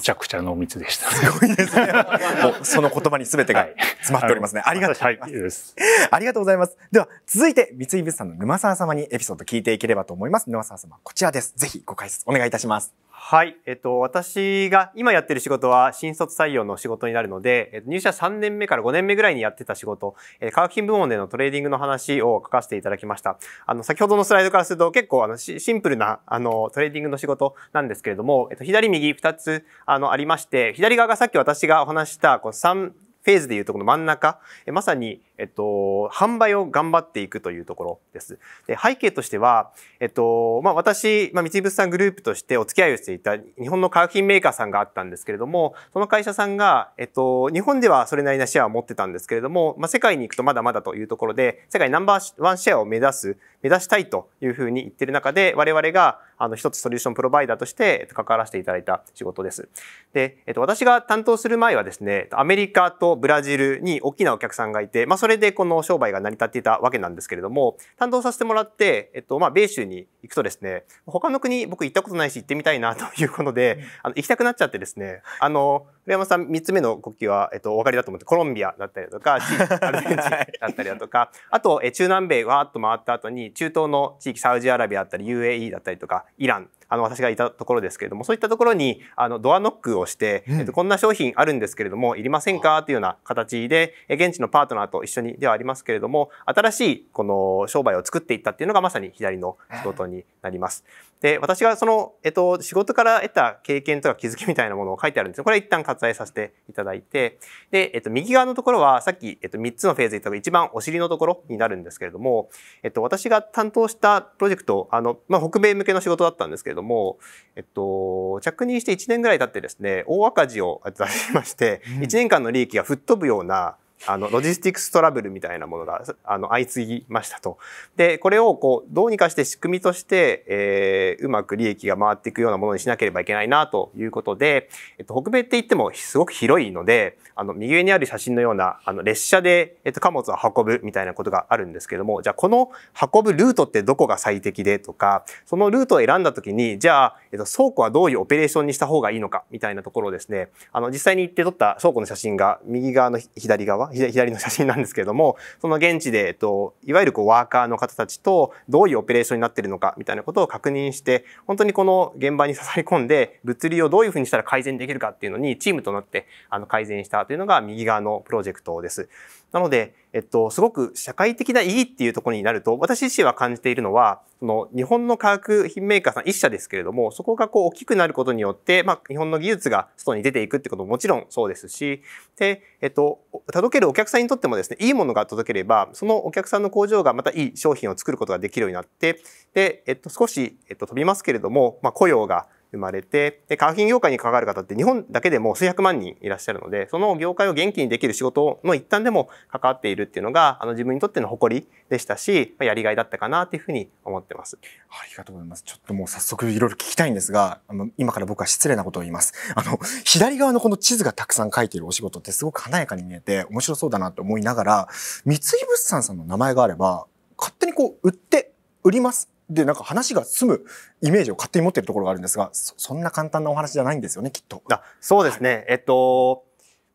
ちゃくちゃ濃密でした。すごいですね。もうその言葉に全てが詰まっておりますね。はい、ありがとうございます。ありがとうございます。では、続いて、三井物産の沼沢様にエピソード聞いていければと思います。沼沢様、こちらです。ぜひご解説お願いいたします。はい。えっと、私が今やってる仕事は新卒採用の仕事になるので、入社3年目から5年目ぐらいにやってた仕事、え化学品部門でのトレーディングの話を書かせていただきました。あの、先ほどのスライドからすると結構あのシンプルなあのトレーディングの仕事なんですけれども、えっと、左右2つあのありまして、左側がさっき私がお話したこの3、フェーズでいうとこの真ん中、えまさにえっと、販売を頑張っていくというところです。で背景としては、えっと、まあ、私、まあ、三井物産グループとしてお付き合いをしていた日本の化学品メーカーさんがあったんですけれども、その会社さんが、えっと、日本ではそれなりなシェアを持ってたんですけれども、まあ、世界に行くとまだまだというところで、世界ナンバーワンシェアを目指す、目指したいというふうに言ってる中で、我々が、あの、一つソリューションプロバイダーとして、関わらせていただいた仕事です。で、えっと、私が担当する前はですね、アメリカとブラジルに大きなお客さんがいて、まあ、それれでこの商売が成り立っていたわけなんですけれども、担当させてもらって、えっと、まあ、米州に行くとですね、他の国僕行ったことないし行ってみたいなということで、うん、あの、行きたくなっちゃってですね、あの、古山さん3つ目の国旗は、えっと、お分かりだと思って、コロンビアだったりだとか、アルゼンチンだったりだとか、あと、え中南米わーっと回った後に、中東の地域、サウジアラビアだったり、UAE だったりとか、イランあの、私がいたところですけれども、そういったところに、あの、ドアノックをして、うん、えっと、こんな商品あるんですけれども、いりませんかというような形で、現地のパートナーと一緒にではありますけれども、新しい、この、商売を作っていったっていうのがまさに左の仕事になります。えーで、私がその、えっと、仕事から得た経験とか気づきみたいなものを書いてあるんですよ。これ一旦割愛させていただいて。で、えっと、右側のところは、さっき、えっと、3つのフェーズ言った一番お尻のところになるんですけれども、えっと、私が担当したプロジェクト、あの、まあ、北米向けの仕事だったんですけれども、えっと、着任して1年ぐらい経ってですね、大赤字を出しまして、1年間の利益が吹っ飛ぶような、あの、ロジスティクストラブルみたいなものが、あの、相次ぎましたと。で、これを、こう、どうにかして仕組みとして、えー、うまく利益が回っていくようなものにしなければいけないな、ということで、えっと、北米って言ってもすごく広いので、あの、右上にある写真のような、あの、列車で、えっと、貨物を運ぶみたいなことがあるんですけども、じゃあ、この運ぶルートってどこが最適でとか、そのルートを選んだときに、じゃあ、えっと、倉庫はどういうオペレーションにした方がいいのか、みたいなところですね、あの、実際に行って撮った倉庫の写真が右側の左側、左の写真なんですけれども、その現地で、えっと、いわゆるこうワーカーの方たちとどういうオペレーションになっているのかみたいなことを確認して、本当にこの現場に刺さり込んで、物流をどういうふうにしたら改善できるかっていうのにチームとなってあの改善したというのが右側のプロジェクトです。なので、えっと、すごく社会的な意義っていうところになると、私自身は感じているのは、その日本の化学品メーカーさん一社ですけれども、そこがこう大きくなることによって、まあ、日本の技術が外に出ていくってことももちろんそうですし、で、えっと、届けるお客さんにとってもですね、いいものが届ければ、そのお客さんの工場がまたいい商品を作ることができるようになって、で、えっと、少し、えっと、飛びますけれども、まあ、雇用が生まれて、で、化学品業界に関わる方って日本だけでも数百万人いらっしゃるので、その業界を元気にできる仕事の一端でも関わっているっていうのが、あの自分にとっての誇りでしたし、やりがいだったかなというふうに思ってます。ありがとうございます。ちょっともう早速いろいろ聞きたいんですが、あの、今から僕は失礼なことを言います。あの、左側のこの地図がたくさん書いているお仕事ってすごく華やかに見えて面白そうだなと思いながら、三井物産さんの名前があれば、勝手にこう、売って、売りますでなんか話が済むイメージを勝手に持ってるところがあるんですがそんな簡単なお話じゃないんですよねきっと。あそうですね、はい、えっと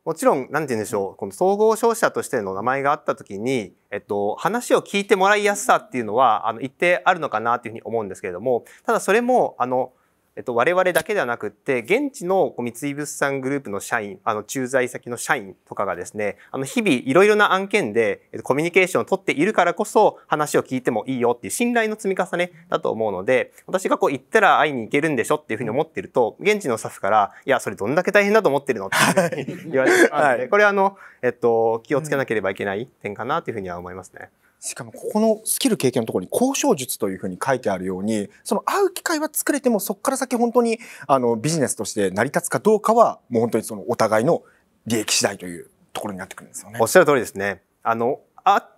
もちろん、なんて言うんでしょう、この総合商社としての名前があったときに、えっと、話を聞いてもらいやすさっていうのは、あの、一定あるのかなというふうに思うんですけれども、ただそれも、あの、えっと、我々だけではなくって、現地の三井物産グループの社員、あの、駐在先の社員とかがですね、あの、日々いろいろな案件で、コミュニケーションを取っているからこそ、話を聞いてもいいよっていう信頼の積み重ねだと思うので、私がこう言ったら会いに行けるんでしょっていうふうに思ってると、現地のスタッフから、いや、それどんだけ大変だと思ってるのって言われて、はい、これあの、えっと、気をつけなければいけない点かなというふうには思いますね。しかもここのスキル経験のところに交渉術というふうに書いてあるようにその会う機会は作れてもそこから先本当にあのビジネスとして成り立つかどうかはもう本当にそのお互いの利益次第というところになってくるんですよね。おっしゃる通りですね。あの会っ、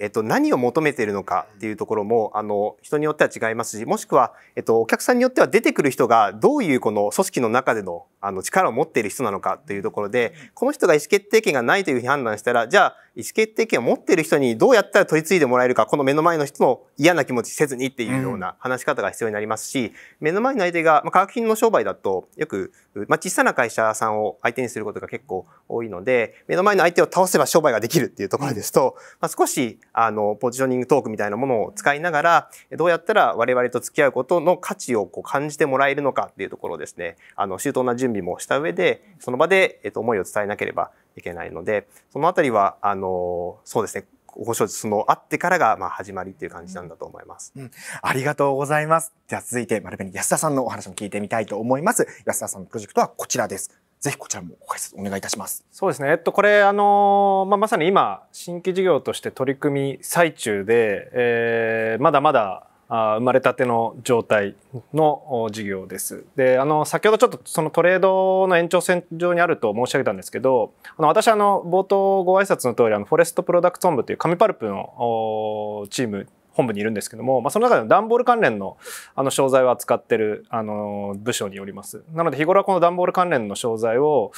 えっと、何を求めているのかっていうところも、あの、人によっては違いますし、もしくは、えっと、お客さんによっては出てくる人がどういうこの組織の中での、あの、力を持っている人なのかというところで、この人が意思決定権がないというふうに判断したら、じゃあ、意思決定権を持っている人にどうやったら取り継いでもらえるか、この目の前の人の嫌な気持ちせずにっていうような話し方が必要になりますし、目の前の相手が、まあ、化学品の商売だと、よく、まあ、小さな会社さんを相手にすることが結構多いので、目の前の相手を倒せば商売ができるっていうところですと、まあ、少しし、あの、ポジショニングトークみたいなものを使いながら、どうやったら我々と付き合うことの価値をこう感じてもらえるのかっていうところですね、あの、周到な準備もした上で、その場で、えっと、思いを伝えなければいけないので、そのあたりは、あの、そうですね、ご承知、その、あってからが、まあ、始まりっていう感じなんだと思います。うん。ありがとうございます。では、続いて、丸紅安田さんのお話も聞いてみたいと思います。安田さんのプロジェクトはこちらです。ぜひこちらもご解説お願いいたします。そうですね。えっと、これ、あの、まあ、まさに今、新規事業として取り組み最中で、えー、まだまだ、生まれたての状態の事業です。で、あの、先ほどちょっとそのトレードの延長線上にあると申し上げたんですけど、あの、私あの、冒頭ご挨拶の通り、あの、フォレストプロダクト本部という紙パルプのチーム本部にいるんですけども、まあ、その中でも段ボール関連のあの商材を扱ってるあの部署によります。なので日頃はこの段ボール関連の商材を、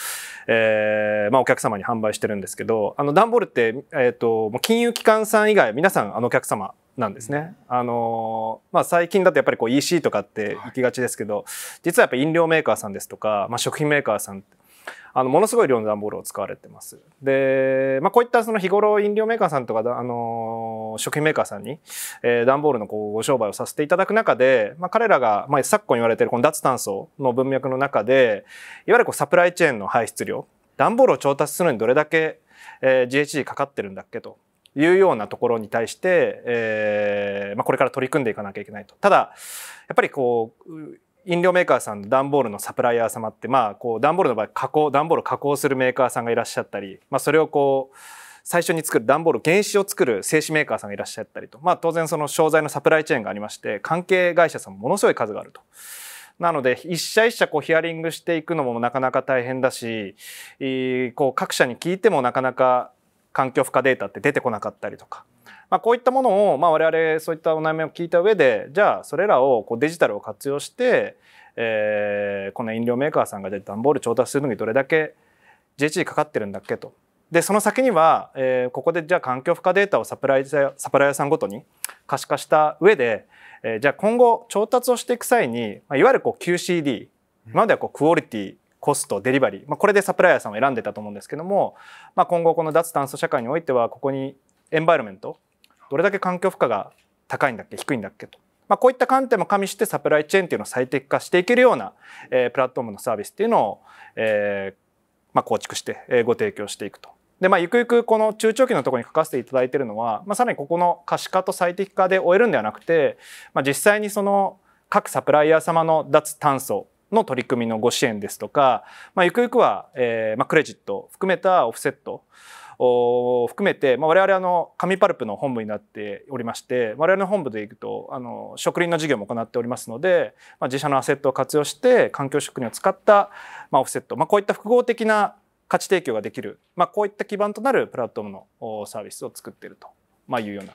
えーまあ、お客様に販売してるんですけどあの段ボールって、えーと、金融機関さん以外皆さんあのお客様なんですね。あのまあ、最近だとやっぱりこう EC とかって行きがちですけど、実はやっぱ飲料メーカーさんですとか、まあ、食品メーカーさんあのものすごい量の段ボールを使われてます。で、まあ、こういったその日頃飲料メーカーさんとかあの食品メーカーさんに、えー、段ボールのこうご商売をさせていただく中で、まあ、彼らが、まあ、昨今言われているこの脱炭素の文脈の中でいわゆるこうサプライチェーンの排出量段ボールを調達するのにどれだけ、えー、GHG かかってるんだっけと。いうようなところに対して、えーまあ、これから取り組んでいかなきゃいけないと。ただ、やっぱりこう、飲料メーカーさん段ボールのサプライヤー様ってまあこう段ボールの場合加工段ボール加工するメーカーさんがいらっしゃったり、まあ、それをこう最初に作る段ボール原子を作る製紙メーカーさんがいらっしゃったりと、まあ、当然その商材のサプライチェーンがありまして関係会社さんもものすごい数があると。なので一社一社こうヒアリングしていくのもなかなか大変だしこう各社に聞いてもなかなか環境負荷データって出てこなかったりとか、まあ、こういったものを、まあ、我々そういったお悩みを聞いた上でじゃあそれらをこうデジタルを活用して、えー、この飲料メーカーさんがじゃあ段ボール調達するのにどれだけ j h g かかってるんだっけと。でその先には、えー、ここでじゃあ環境負荷データをサプライササプライヤーさんごとに可視化した上で、えー、じゃあ今後調達をしていく際に、まあ、いわゆるこう QCD 今まではこうクオリティコストデリバリー、まあ、これでサプライヤーさんを選んでたと思うんですけども、まあ、今後この脱炭素社会においてはここにエンバイロメントどれだけ環境負荷が高いんだっけ低いんだっけと。まあ、こういった観点も加味してサプライチェーンっていうのを最適化していけるような、えー、プラットフォームのサービスっていうのを、えーまあ、構築して、えー、ご提供していくとで、まあ、ゆくゆくこの中長期のところに書かせていただいているのは、まあ、さらにここの可視化と最適化で終えるんではなくて、まあ、実際にその各サプライヤー様の脱炭素の取り組みのご支援ですとか、まあ、ゆくゆくは、えーまあ、クレジット含めたオフセットを含めて、まあ、我々あの紙パルプの本部になっておりまして我々の本部でいくとあの植林の事業も行っておりますので、まあ、自社のアセットを活用して環境食品を使った、まあ、オフセット、まあ、こういった複合的な価値提供ができる、まあ、こういった基盤となるプラットフォームのサービスを作っていると、まあ、いうような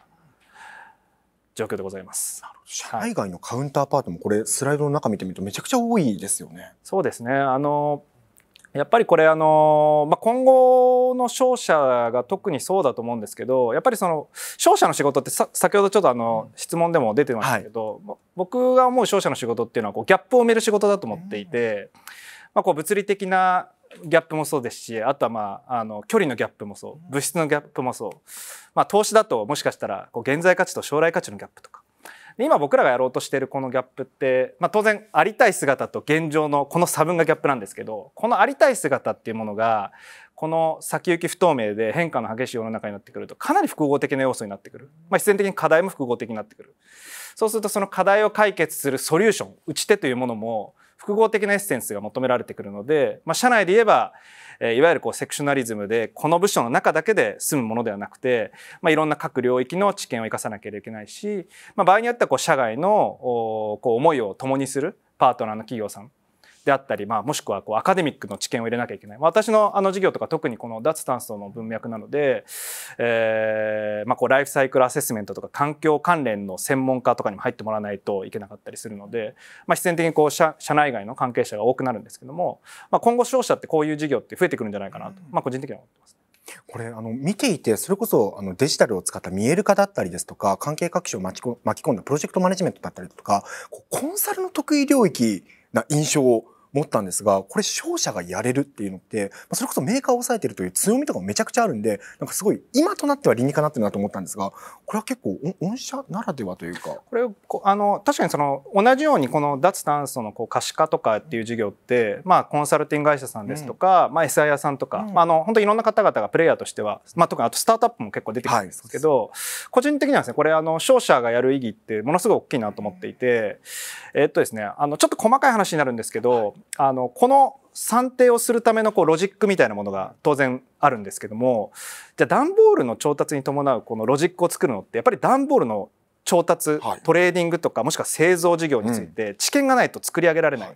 状況でございます。社内外のカウンターパートもこれスライドの中見てみるとめちゃくちゃ多いですよね。そうですね。あのやっぱりこれあの、まあ、今後の商社が特にそうだと思うんですけどやっぱりその商社の仕事って先ほどちょっとあの、質問でも出てましたけど、はい、僕が思う商社の仕事っていうのはこうギャップを埋める仕事だと思っていて、まあ、こう物理的なギャップもそうですしあとは、まあ、あの距離のギャップもそう物質のギャップもそう、まあ、投資だともしかしたらこう現在価値と将来価値のギャップとか今僕らがやろうとしてるこのギャップって、まあ、当然ありたい姿と現状のこの差分がギャップなんですけどこのありたい姿っていうものがこの先行き不透明で変化の激しい世の中になってくるとかなり複合的な要素になってくる、まあ、必然的に課題も複合的になってくるそうするとその課題を解決するソリューション打ち手というものも複合的なエッセンスが求められてくるので、まあ、社内で言えば、えいわゆるこうセクショナリズムでこの部署の中だけで済むものではなくて、まあ、いろんな各領域の知見を生かさなければいけないし、まあ、場合によってはこう社外のこう思いを共にするパートナーの企業さんであったり、まあ、もしくはこうアカデミックの知見を入れなきゃいけない、まあ、私のあの授業とか特にこの脱炭素の文脈なので、えーまあ、こうライフサイクルアセスメントとか環境関連の専門家とかにも入ってもらわないといけなかったりするので、まあ、必然的にこう社社内外の関係者が多くなるんですけども、まあ、今後消費者ってこういう事業って増えてくるんじゃないかなと、まあ、個人的には思ってます。これあの見ていてそれこそあのデジタルを使った見える化だったりですとか関係各種を巻き込んだプロジェクトマネジメントだったりとかコンサルの得意領域な印象を思ったんですが、これ商社がやれるっていうのって、それこそメーカーを抑えてるという強みとかもめちゃくちゃあるんで、なんかすごい今となっては理にかなってるなと思ったんですが、これは結構御社ならではというか。これ、あの、確かにその同じようにこの脱炭素のこう可視化とかっていう事業って、まあコンサルティング会社さんですとか、うん、まあ SIA さんとか、うん、まああの、本当いろんな方々がプレイヤーとしては、まあ特にあとスタートアップも結構出てきるんですけど、はい、個人的にはですね、これあの、商社がやる意義ってものすごい大きいなと思っていて、えっとですね、あの、ちょっと細かい話になるんですけど、はいあのこの算定をするためのこうロジックみたいなものが当然あるんですけどもじゃあ段ボールの調達に伴うこのロジックを作るのってやっぱり段ボールの調達、はい、トレーディングとかもしくは製造事業について知見がないと作り上げられない、うん、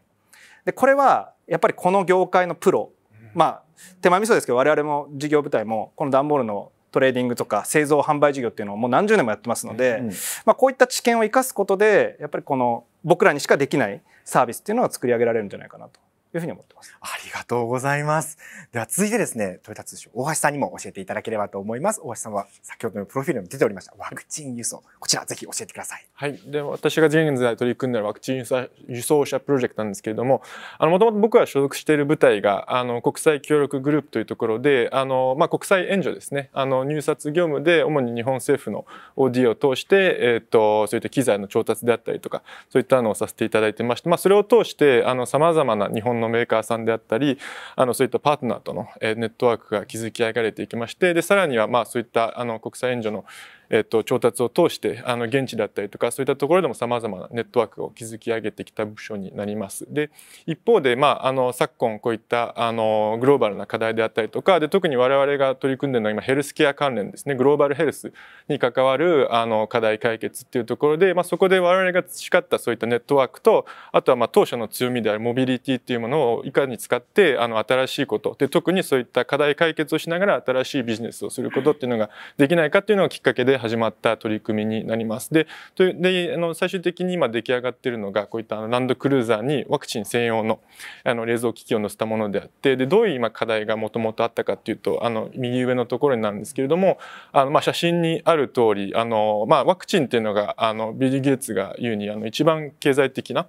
でこれはやっぱりこの業界のプロ、まあ手前味噌ですけど我々も事業部隊もこの段ボールのトレーディングとか製造販売事業っていうのをもう何十年もやってますので、うんうん、まあ、こういった知見を生かすことでやっぱりこの僕らにしかできないサービスっていうのは作り上げられるんじゃないかなとというふうに思ってます。ありがとうございます。では続いてですね、豊田通商大橋さんにも教えていただければと思います。大橋さんは先ほどのプロフィールに出ておりましたワクチン輸送、こちらぜひ教えてください。はい。で私が現在取り組んでるワクチン輸送車プロジェクトなんですけれども、あのもともと僕が所属している部隊があの国際協力グループというところで、あのまあ国際援助ですね、あの入札業務で主に日本政府のオー OD を通して、えっ、ー、とそういった機材の調達であったりとか、そういったのをさせていただいてまして、まあそれを通してあのさまざまな日本ののメーカーさんであったりあのそういったパートナーとのネットワークが築き上げられていきましてでさらにはまあそういったあの国際援助のえっと、調達を通してあの現地だったりとかそういったところでもさまざまなネットワークを築き上げてきた部署になります。で一方で、まあ、あの昨今こういったあのグローバルな課題であったりとかで特に我々が取り組んでるのは今ヘルスケア関連ですねグローバルヘルスに関わるあの課題解決っていうところで、まあ、そこで我々が培ったそういったネットワークとあとはまあ当社の強みであるモビリティっていうものをいかに使ってあの新しいことで特にそういった課題解決をしながら新しいビジネスをすることっていうのができないかっていうのがきっかけでで始まった取り組みになります。でであの最終的に今出来上がってるのがこういったランドクルーザーにワクチン専用のあの冷蔵機器を載せたものであってでどういう今課題がもともとあったかっていうとあの右上のところになるんですけれどもあの、まあ、写真にある通りあの、まあ、ワクチンっていうのがあのビゲイツが言うにあの一番経済的な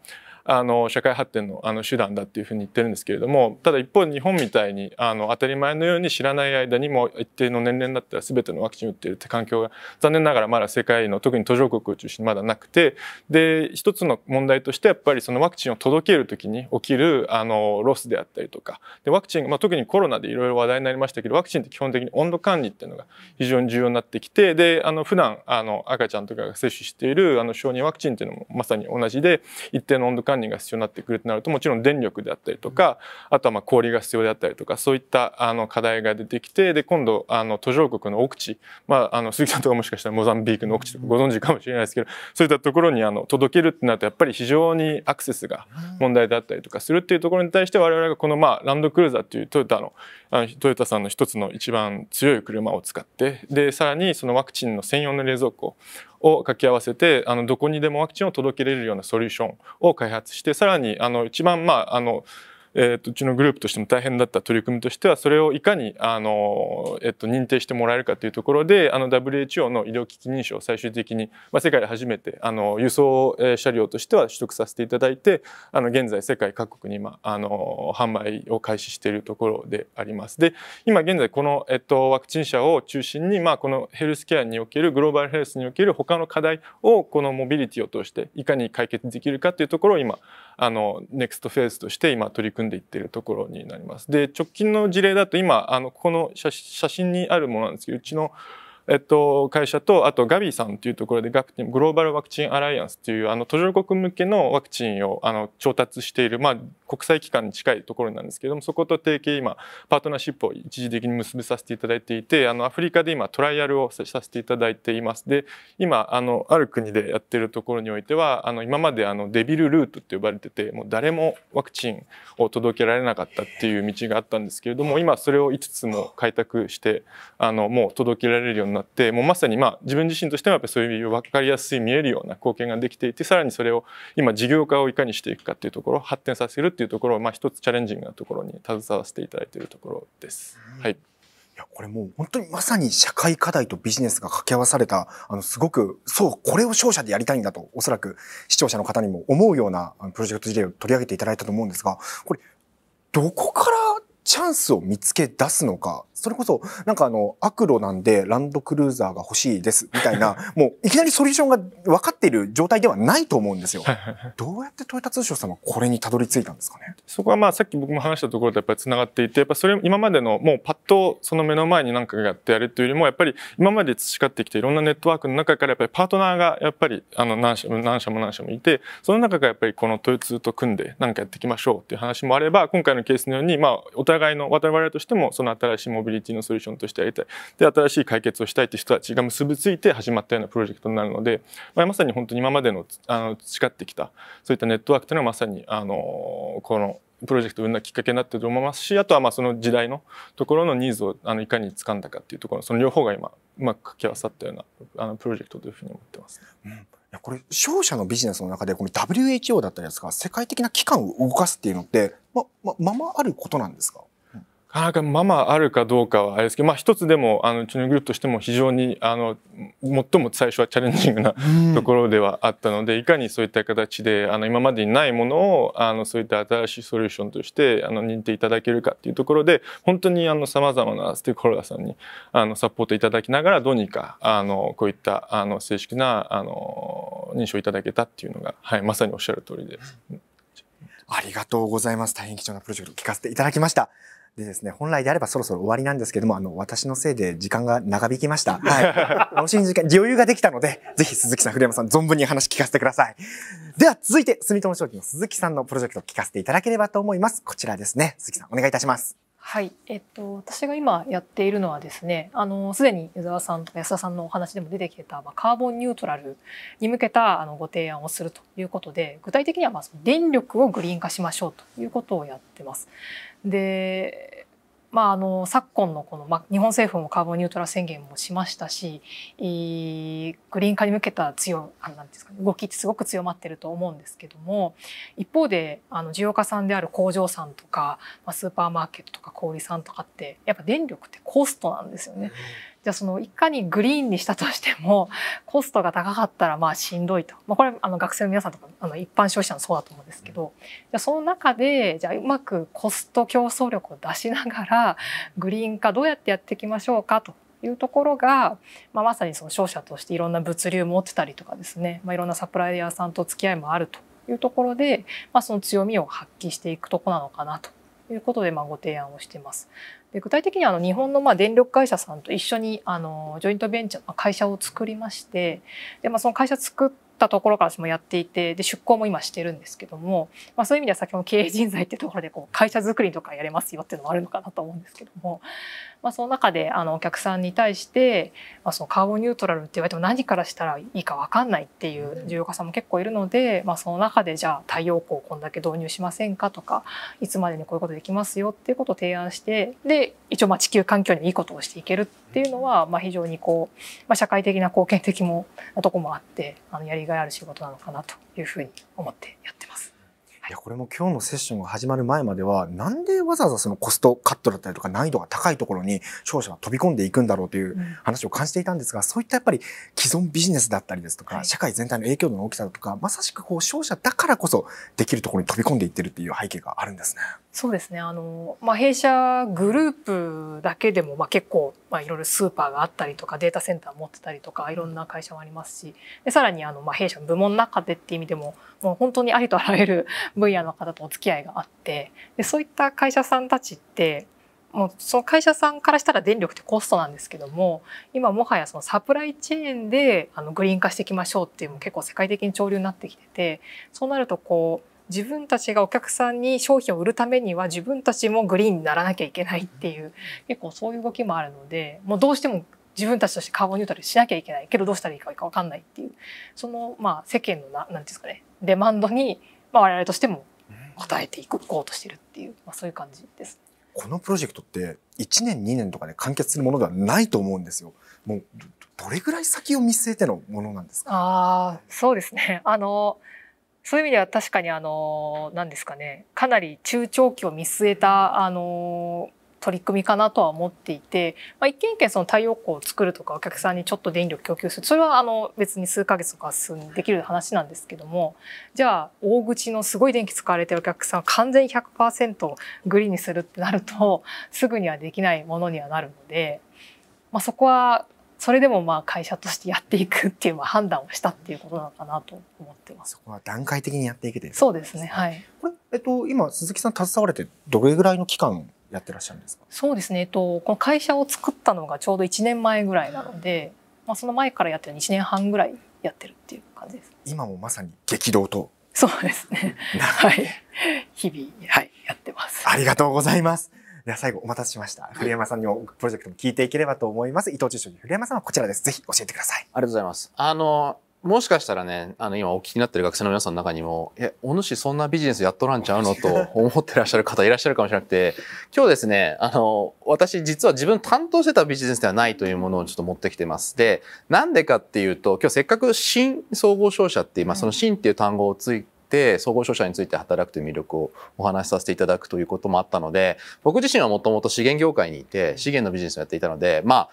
あの社会発展のあの手段だっていうふうに言ってるんですけれどもただ一方日本みたいにあの当たり前のように知らない間にも一定の年齢になったら全てのワクチン打ってるって環境が残念ながらまだ世界の特に途上国を中心にまだなくてで一つの問題としてやっぱりそのワクチンを届ける時に起きるあのロスであったりとかでワクチン、まあ、特にコロナでいろいろ話題になりましたけどワクチンって基本的に温度管理っていうのが非常に重要になってきてであの普段あの赤ちゃんとかが接種しているあの小児ワクチンっていうのもまさに同じで一定の温度管理何が必要になってくるとなるともちろん電力であったりとかあとはま氷が必要であったりとかそういったあの課題が出てきてで今度あの途上国の奥地、まあ、あの鈴木さんとかもしかしたらモザンビークの奥地とかご存知かもしれないですけどそういったところにあの届けるってなるとやっぱり非常にアクセスが問題であったりとかするっていうところに対して我々がこのまあランドクルーザーっていうトヨタのあのトヨタさんの一つの一番強い車を使ってでさらにそのワクチンの専用の冷蔵庫を掛け合わせてあのどこにでもワクチンを届けれるようなソリューションを開発してさらにあの一番まああのえーと、うちのグループとしても大変だった取り組みとしてはそれをいかにあの、えーと、認定してもらえるかというところであの WHO の医療機器認証を最終的に、まあ、世界で初めてあの輸送車両としては取得させていただいてあの現在世界各国に今あの販売を開始しているところであります。で今現在この、えっと、ワクチン車を中心に、まあ、このヘルスケアにおけるグローバルヘルスにおける他の課題をこのモビリティを通していかに解決できるかというところを今あのネクストフェーズとして今取り組んでいってるところになります。で直近の事例だと今あのここの写真にあるものなんですけどうちのえっと、会社と、あとガビーさんというところでガティン、グローバルワクチンアライアンスという、あの、途上国向けのワクチンを、あの、調達している、まあ、国際機関に近いところなんですけども、そこと提携、今、パートナーシップを一時的に結びさせていただいていて、あの、アフリカで今、トライアルをさせていただいています。で、今、あの、ある国でやってるところにおいては、あの、今まで、あの、デビルルートって呼ばれてて、もう誰もワクチンを届けられなかったっていう道があったんですけれども、今、それを5つも開拓して、あの、もう届けられるようになってもうまさにまあ自分自身としてもやっぱそういう分かりやすい見えるような貢献ができていてさらにそれを今事業化をいかにしていくかっていうところ発展させるっていうところをまあ一つチャレンジングなところに携わせていただいているところです。はいいや、これもう本当にまさに社会課題とビジネスが掛け合わされた、あの、すごく、そう、これを商社でやりたいんだと、おそらく視聴者の方にも思うようなプロジェクト事例を取り上げていただいたと思うんですが、これ、どこからチャンスを見つけ出すのか、それこそ、なんかあの、アクロなんでランドクルーザーが欲しいです、みたいな、もういきなりソリューションが分かっている状態ではないと思うんですよ。どうやってトヨタ通商さんはこれにたどり着いたんですかねそこはまあさっき僕も話したところとやっぱり繋がっていて、やっぱそれ今までのもうパッとその目の前に何かやってやるというよりも、やっぱり今まで培ってきていろんなネットワークの中からやっぱりパートナーがやっぱりあの何社も何社も何社もいて、その中からやっぱりこのトヨツと組んで何かやっていきましょうっていう話もあれば、今回のケースのように、まあお互い互いの我々としてもその新しいモビリティのソリューションとしてやりたいで新しい解決をしたいって人たちが結びついて始まったようなプロジェクトになるので、まあ、まさに本当に今までのあの培ってきたそういったネットワークというのはまさにあのこのプロジェクトを生んだきっかけになってると思いますしあとはまあその時代のところのニーズをあのいかに掴んだかっていうところその両方が今うまく掛け合わさったようなあのプロジェクトというふうに思ってます、ね。うんやこれ商社のビジネスの中でこの WHO だったりですか世界的な機関を動かすっていうのってままままあることなんですかかなかままあるかどうかはあれですけど、まあ、一つでもあのチューニンググループとしても非常にあの最も最初はチャレンジングなところではあったので、うん、いかにそういった形であの今までにないものをあのそういった新しいソリューションとしてあの認定いただけるかっていうところで本当にさまざまなステークホルダーさんにあのサポートいただきながらどうにかあのこういったあの正式なあの認証いただけたっていうのが、はい、まさにおっしゃる通りです。ありがとうございます。大変貴重なプロジェクト聞かせていただきました。でですね、本来であればそろそろ終わりなんですけども、あの、私のせいで時間が長引きました。はい。楽しい時間、余裕ができたので、ぜひ鈴木さん、古山さん、存分に話聞かせてください。では、続いて、住友商機の鈴木さんのプロジェクトを聞かせていただければと思います。こちらですね。鈴木さん、お願いいたします。はい、えっと、私が今やっているのはですねあのすでに湯沢さんとか安田さんのお話でも出てきた、まあ、カーボンニュートラルに向けたあのご提案をするということで具体的にはまあ電力をグリーン化しましょうということをやってます。でまあ、あの昨今のこの、まあ、日本政府もカーボンニュートラル宣言もしましたしグリーン化に向けた強あのなんですか、ね、動きってすごく強まってると思うんですけども一方であの需要家さんである工場さんとか、まあ、スーパーマーケットとか小売さんとかってやっぱ電力ってコストなんですよね。うんじゃあそのいかにグリーンにしたとしても コストが高かったらまあしんどいと、まあ、これあの学生の皆さんとかあの一般消費者のそうだと思うんですけどじゃあその中でじゃあうまくコスト競争力を出しながらグリーン化どうやってやっていきましょうかというところが、まあ、まさにその商社としていろんな物流持ってたりとかですね、まあ、いろんなサプライヤーさんと付き合いもあるというところで、まあ、その強みを発揮していくとこなのかなということで、まあ、ご提案をしてます。で具体的にあの日本のまあ電力会社さんと一緒にあのジョイントベンチャーの会社を作りましてで、まあ、その会社作ったところから私もやっていてで出向も今してるんですけども、まあ、そういう意味では先ほど経営人材っていうところでこう会社作りとかやれますよっていうのもあるのかなと思うんですけどもまあ、その中であのお客さんに対して、まあ、そのカーボンニュートラルって言われても何からしたらいいか分かんないっていう重要家さんも結構いるので、まあ、その中でじゃあ太陽光こんだけ導入しませんかとかいつまでにこういうことできますよっていうことを提案してで一応まあ地球環境にいいことをしていけるっていうのは、まあ、非常にこう、まあ、社会的な貢献的もとこもあってあのやりがいある仕事なのかなというふうに思ってやってます。いや、これも今日のセッションが始まる前までは、なんでわざわざそのコストカットだったりとか難易度が高いところに勝者は飛び込んでいくんだろうという話を感じていたんですが、そういったやっぱり既存ビジネスだったりですとか、社会全体の影響度の大きさだとか、まさしくこう商社だからこそできるところに飛び込んでいってるっていう背景があるんですね。そうですねあの、まあ、弊社グループだけでも、まあ、結構、まいろいろスーパーがあったりとかデータセンター持ってたりとかいろんな会社もありますしでさらにあの、まあ、弊社の部門の中でっていう意味でももう本当にありとあらゆる分野の方とお付き合いがあってでそういった会社さんたちってもうその会社さんからしたら電力ってコストなんですけども今もはやそのサプライチェーンであのグリーン化していきましょうっていうのも結構世界的に潮流になってきててそうなるとこう自分たちがお客さんに商品を売るためには自分たちもグリーンにならなきゃいけないっていう結構そういう動きもあるのでもうどうしても自分たちとしてカーボンニュートラルしなきゃいけないけどどうしたらいいかわかんないっていうそのまあ世間の何て言うんですかねデマンドに、まあ、我々としても応えていこうとしてるっていう、まあ、そういう感じです。このプロジェクトって1年2年とかで、完結するものではないと思うんですよ。もうどれぐらい先を見据えてのものなんですか。ああ、そうですね。あのそういう意味では確かにあの何ですかねかなり中長期を見据えたあの取り組みかなとは思っていて、まあ、一軒一軒その太陽光を作るとかお客さんにちょっと電力供給するそれはあの別に数ヶ月とかできる話なんですけどもじゃあ大口のすごい電気使われてるお客さんを完全100%グリーンにするってなるとすぐにはできないものにはなるので、まあ、そこはそれでもまあ会社としてやっていくっていう判断をしたっていうことなのかなと思ってます。そこは段階的にやっていけてそうですね。はい。これえっと今鈴木さん携われてどれぐらいの期間やってらっしゃるんですか。そうですね。えっとこの会社を作ったのがちょうど1年前ぐらいなので、まあその前からやってる1年半ぐらいやってるっていう感じです。今もまさに激動と。そうですね。はい。日々はいやってます。ありがとうございます。では最後お待たせしました。古山さんにもプロジェクトも聞いていければと思います。伊藤忠将に古山さんはこちらです。ぜひ教えてください。ありがとうございます。あの、もしかしたらね、あの、今お聞きになってる学生の皆さんの中にも、え、お主そんなビジネスやっとらんちゃうのと思ってらっしゃる方いらっしゃるかもしれなくて、今日ですね、あの、私実は自分担当してたビジネスではないというものをちょっと持ってきてます。で、なんでかっていうと、今日せっかく新総合商社っていう、まあその新っていう単語をついて、って総合商社について働くという魅力をお話しさせていただくということもあったので僕自身はもともと資源業界にいて資源のビジネスをやっていたのでまあ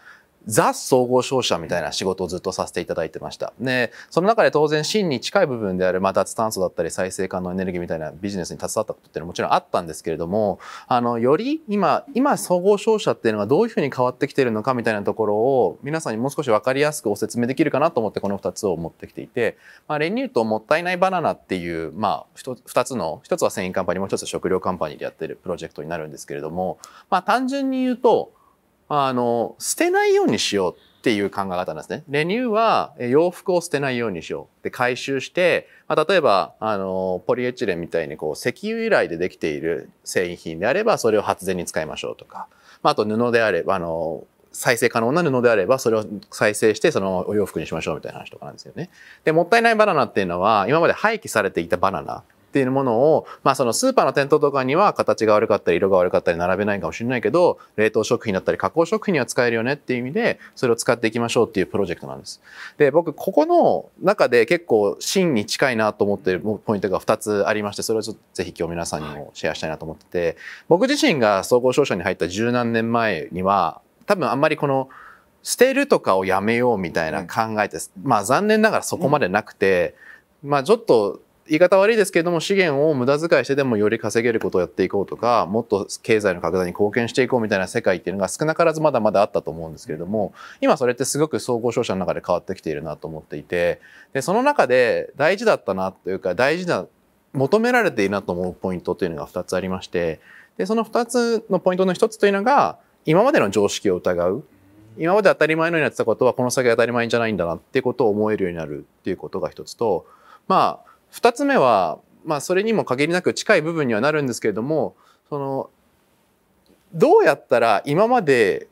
ザ総合商社みたいな仕事をずっとさせていただいてました。で、その中で当然真に近い部分である、まあ、脱炭素だったり再生可能エネルギーみたいなビジネスに携わったことっていうのはもちろんあったんですけれども、あの、より今、今総合商社っていうのがどういうふうに変わってきてるのかみたいなところを皆さんにもう少しわかりやすくお説明できるかなと思ってこの2つを持ってきていて、まあ、練乳ともったいないバナナっていう、まあ、2つの、1つは繊維カンパニー、もう1つは食料カンパニーでやってるプロジェクトになるんですけれども、まあ、単純に言うと、あの、捨てないようにしようっていう考え方なんですね。レニューは洋服を捨てないようにしよう。で、回収して、まあ、例えば、あの、ポリエチレンみたいにこう、石油由来でできている製品であれば、それを発電に使いましょうとか、まあ、あと布であれば、あの、再生可能な布であれば、それを再生して、そのお洋服にしましょうみたいな話とかなんですよね。で、もったいないバナナっていうのは、今まで廃棄されていたバナナっていうものを、まあそのスーパーの店頭とかには形が悪かったり色が悪かったり並べないかもしれないけど、冷凍食品だったり加工食品には使えるよねっていう意味で、それを使っていきましょうっていうプロジェクトなんです。で、僕、ここの中で結構真に近いなと思ってるポイントが2つありまして、それをちょっとぜひ今日皆さんにもシェアしたいなと思ってて、僕自身が総合商社に入った十何年前には、多分あんまりこの、捨てるとかをやめようみたいな考えて、まあ残念ながらそこまでなくて、まあちょっと言い方悪いですけれども資源を無駄遣いしてでもより稼げることをやっていこうとかもっと経済の拡大に貢献していこうみたいな世界っていうのが少なからずまだまだあったと思うんですけれども今それってすごく総合商社の中で変わってきているなと思っていてでその中で大事だったなというか大事な求められているなと思うポイントというのが2つありましてでその2つのポイントの1つというのが今までの常識を疑う今まで当たり前のようになってたことはこの先当たり前じゃないんだなっていうことを思えるようになるっていうことが1つとまあ2つ目は、まあ、それにも限りなく近い部分にはなるんですけれどもそのどうやったら今まで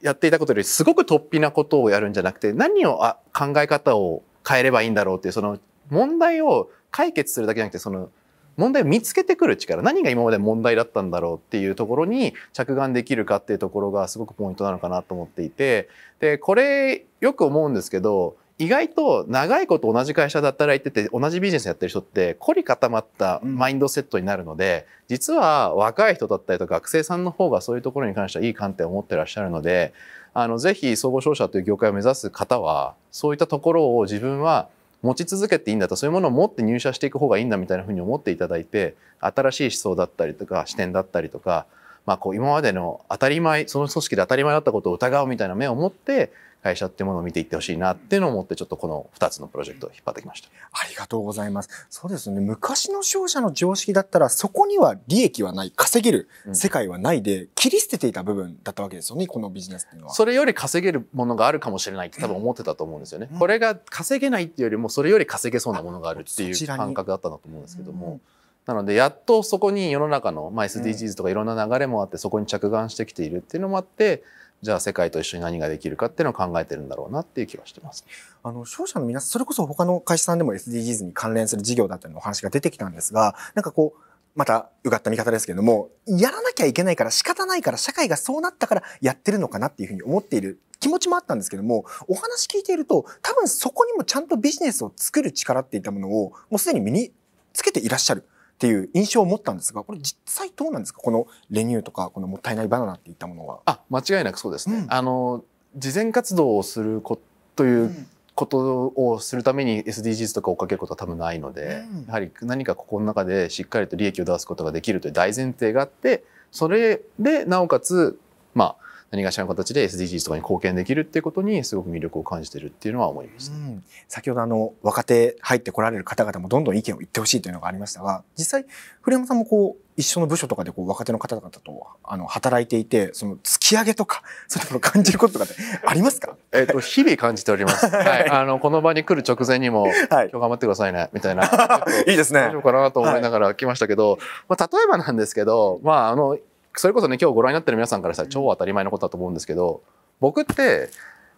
やっていたことよりすごく突飛なことをやるんじゃなくて何をあ考え方を変えればいいんだろうっていうその問題を解決するだけじゃなくてその問題を見つけてくる力何が今まで問題だったんだろうっていうところに着眼できるかっていうところがすごくポイントなのかなと思っていてでこれよく思うんですけど意外と長いこと同じ会社で働いてて同じビジネスやってる人って凝り固まったマインドセットになるので、うん、実は若い人だったりとか学生さんの方がそういうところに関してはいい観点を持ってらっしゃるのであのぜひ総合商社という業界を目指す方はそういったところを自分は持ち続けていいんだとそういうものを持って入社していく方がいいんだみたいなふうに思っていただいて新しい思想だったりとか視点だったりとか、まあ、こう今までの当たり前その組織で当たり前だったことを疑うみたいな目を持って会社っていうものを見ていってほしいなっていうのを思ってちょっとこの2つのプロジェクトを引っ張ってきましたありがとうございますそうですね昔の商社の常識だったらそこには利益はない稼げる世界はないで、うん、切り捨てていた部分だったわけですよねこのビジネスっていうのはそれより稼げるものがあるかもしれないって多分思ってたと思うんですよね、うん、これが稼げないっていうよりもそれより稼げそうなものがあるっていう感覚だったんだと思うんですけども、なのでやっとそこに世の中の、まあ、SDGs とかいろんな流れもあってそこに着眼してきているっていうのもあって、じゃあ世界と一緒に何ができるかっていうのを考えてるんだろうなっていう気はしてます。あの商社の皆さんそれこそ他の会社さんでも SDGs に関連する事業だったりのお話が出てきたんですがなんかこうまたうがった見方ですけれどもやらなきゃいけないから仕方ないから社会がそうなったからやってるのかなっていうふうに思っている気持ちもあったんですけどもお話聞いていると多分そこにもちゃんとビジネスを作る力っていったものをもうすでに身につけていらっしゃる。っていう印象を持ったんですがこれ実際どうなんですかこのレニューとかこのもったいないバナナっていったものは。あ間違いなくそうですね。うん、あの事前活動をするこという、うんことをするために SDGs とかをかけることは多分ないので、うん、やはり何かここの中でしっかりと利益を出すことができるという大前提があってそれでなおかつまあ何かしらの形で SDGs とかに貢献できるっていうことにすごく魅力を感じてるっていうのは思いました、うん、先ほどあの若手入ってこられる方々もどんどん意見を言ってほしいというのがありましたが実際古山さんもこう一緒の部署とかでこう若手の方々とあの働いていてその突き上げとかそういうところ感じることとかってありますか えっと日々感じております、はい、あのこの場に来る直前にも、はい、今日頑張ってくださいねみたいな いいですね大丈夫かなと思いながら来ましたけど、はい、まあ、例えばなんですけど、まあ、あのそれこそね今日ご覧になってる皆さんからしたら超当たり前のことだと思うんですけど僕って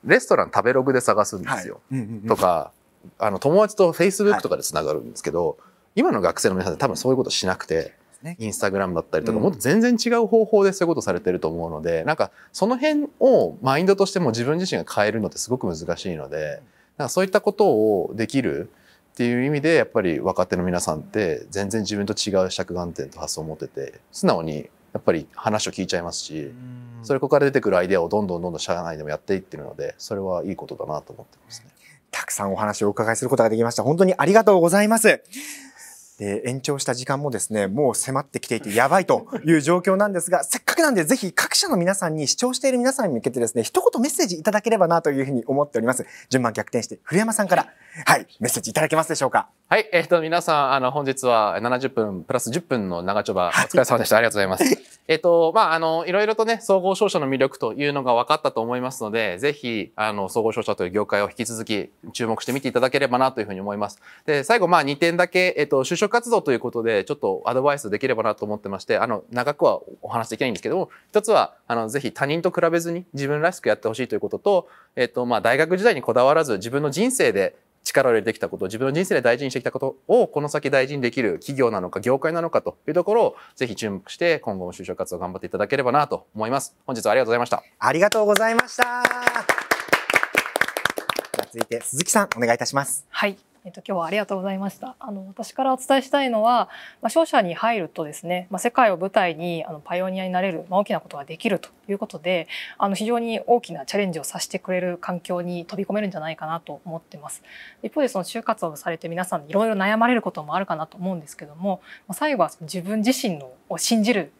レストラン食べログで探すんですよ、とかあの友達とフェイスブックとかでつながるんですけど、はい、今の学生の皆さん多分そういうことしなくて。ね、インスタグラムだったりとか、もっと全然違う方法でそういうことされてると思うので、なんかその辺をマインドとしても自分自身が変えるのってすごく難しいので、なんかそういったことをできるっていう意味でやっぱり若手の皆さんって全然自分と違う着眼点と発想を持ってて素直にやっぱり話を聞いちゃいますし、それここから出てくるアイデアをどんどんどんどん社内でもやっていってるので、それはいいことだなと思ってますね。たくさんお話をお伺いすることができました。本当にありがとうございます。で延長した時間もですね、もう迫ってきていてやばいという状況なんですが、せっかくなんでぜひ各社の皆さんに、視聴している皆さんに向けてですね、一言メッセージいただければなというふうに思っております。順番逆転して、古山さんからはい、メッセージいただけますでしょうか。はい、えっ、ー、と、皆さん、あの、本日は70分、プラス10分の長丁場、お疲れ様でした。ありがとうございます。えっと、まあ、あの、いろいろとね、総合商社の魅力というのが分かったと思いますので、ぜひ、あの、総合商社という業界を引き続き注目してみていただければなというふうに思います。で、最後、まあ、2点だけ、えっと、就職活動ということで、ちょっとアドバイスできればなと思ってまして、あの、長くはお話できないんですけども、一つは、あの、ぜひ他人と比べずに自分らしくやってほしいということと、えっと、まあ、大学時代にこだわらず、自分の人生で力を入れてきたこと、自分の人生で大事にしてきたことをこの先大事にできる企業なのか業界なのかというところをぜひ注目して今後も就職活動頑張っていただければなと思います。本日はありがとうございました。ありがとうございました。続いて鈴木さんお願いいたします。はい。えっと、今日はありがとうございました。あの私からお伝えしたいのは、まあ、商社に入るとですね、まあ、世界を舞台にあのパイオニアになれる、まあ、大きなことができるということであの非常に大きなチャレンジをさせてくれる環境に飛び込めるんじゃないかなと思ってます。一方でその就活をされて皆さんいろいろ悩まれることもあるかなと思うんですけどもま最後は自分自身のを信じる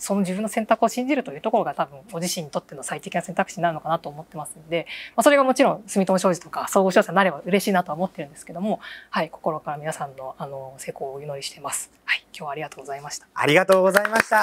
その自分の選択を信じるというところが多分ご自身にとっての最適な選択肢になるのかなと思ってますので、まあ、それがもちろん住友商事とか総合商社になれば嬉しいなとは思ってるんですけども、はい、心から皆さんのあの成功をお祈りしてます。はい、今日はありがとうございました。ありがとうございました。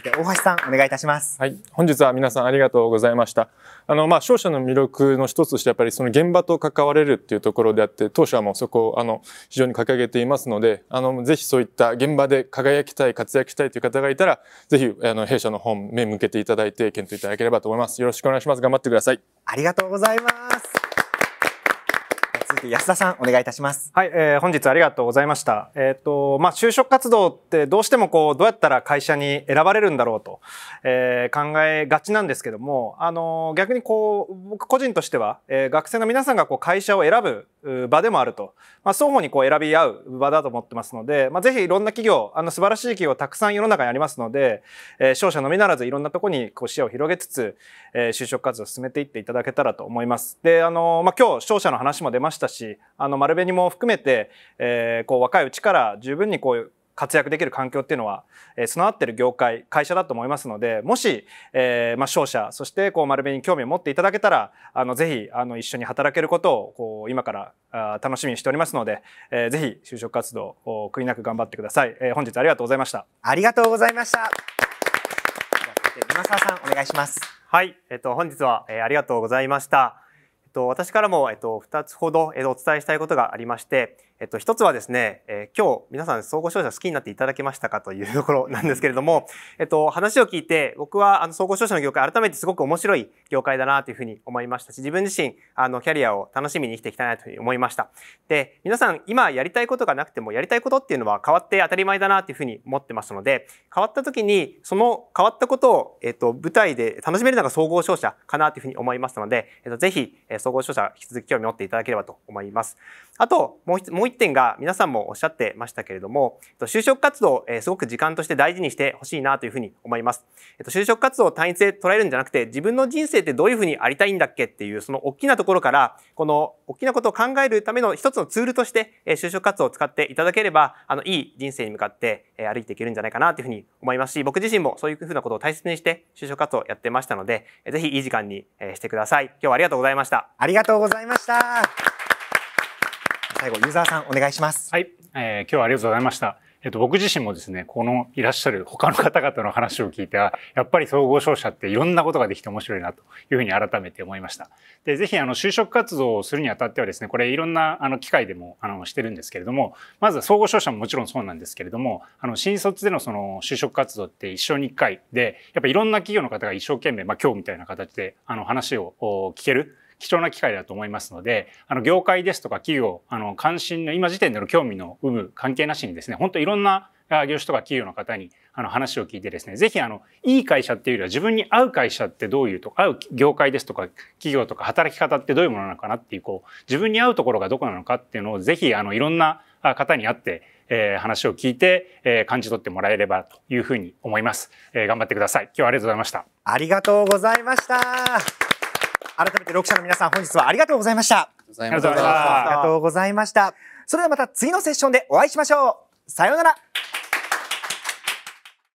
続いて大橋さんお願いいたします。はい、本日は皆さんありがとうございました。あのまあ商社の魅力の一つとしてやっぱりその現場と関われるっていうところであって、当社もうそこをあの非常に掲げていますので、あのぜひそういった現場で輝きたい活躍したいという方がいたら、ぜひあの弊社の方目向けていただいて検討いただければと思います。よろしくお願いします。頑張ってください。ありがとうございます。て安田さんお願いいたします。はい、えー、本日ありがとうございました。えっ、ー、とまあ就職活動ってどうしてもこうどうやったら会社に選ばれるんだろうと、えー、考えがちなんですけども、あの逆にこう僕個人としては、えー、学生の皆さんがこう会社を選ぶ場でもあると、まあ双方にこう選び合う場だと思ってますので、まあぜひいろんな企業あの素晴らしい企業たくさん世の中にありますので、えー、商社のみならずいろんなところにこう視野を広げつつ、えー、就職活動を進めていっていただけたらと思います。で、あのまあ今日商社の話も出ましたしたしあの丸紅も含めて、えー、こう若いうちから十分にこう活躍できる環境っていうのは、えー、備わってる業界会社だと思いますのでもし、えーまあ、商社そしてこう丸紅に興味を持っていただけたらあのぜひあの一緒に働けることをこう今からあ楽しみにしておりますので、えー、ぜひ就職活動を悔いなく頑張ってください、えー、本日ありがとうございましたありがとうございました今沢さんお願いしますはい、えっ、と本日は、えー、ありがとうございましたと、私からも、えっと、2つほど、えっと、お伝えしたいことがありまして、えっと、一つはですね、えー、今日皆さん総合商社好きになっていただけましたかというところなんですけれども、えっと、話を聞いて、僕はあの総合商社の業界、改めてすごく面白い業界だなというふうに思いましたし、自分自身、あの、キャリアを楽しみに生きていきたいなというふうに思いました。で、皆さん、今やりたいことがなくても、やりたいことっていうのは変わって当たり前だなというふうに思ってますので、変わった時に、その変わったことを、えっと、舞台で楽しめるのが総合商社かなというふうに思いますので、えっと、ぜひ、総合商社、引き続き興味を持っていただければと思います。あと、もう一つ、一点が皆さんもおっしゃってましたけれども、就職活動、えすごく時間として大事にしてほしいなというふうに思います。えっと、就職活動を単一で捉えるんじゃなくて、自分の人生ってどういうふうにありたいんだっけっていう、その大きなところから、この大きなことを考えるための一つのツールとして、え就職活動を使っていただければ、あの、いい人生に向かって、え歩いていけるんじゃないかなというふうに思いますし、僕自身もそういうふうなことを大切にして就職活動をやってましたので、是非ぜひいい時間に、えしてください。今日はありがとうございました。ありがとうございました。最後、ザーさん、お願いします。はい、えー、今日はありがとうございました。えっと、僕自身もですね、このいらっしゃる他の方々の話を聞いては、やっぱり総合商社っていろんなことができて面白いなというふうに改めて思いました。で、ぜひ、あの、就職活動をするにあたってはですね、これいろんな、あの、機会でも、あの、してるんですけれども、まずは総合商社ももちろんそうなんですけれども、あの、新卒でのその、就職活動って一生に一回で、やっぱいろんな企業の方が一生懸命、まあ今日みたいな形で、あの、話を聞ける。貴重な機会だと思いますのであの業界ですとか企業あの関心の今時点での興味の有無関係なしにですね本当いろんな業種とか企業の方にあの話を聞いてですね、ぜひあの、いい会社っていうよりは自分に合う会社ってどういうと合う業界ですとか、企業とか働き方ってどういうものなのかなっていう、こう、自分に合うところがどこなのかっていうのをぜひあの、いろんな方に会って、えー、話を聞いて、えー、感じ取ってもらえればというふうに思います。えー、頑張ってください。今日はありがとうございました。ありがとうございました。改めて6社の皆さん、本日はありがとうございました。ありがとうございました。ありがとうございました。それではまた次のセッションでお会いしましょう。さようなら。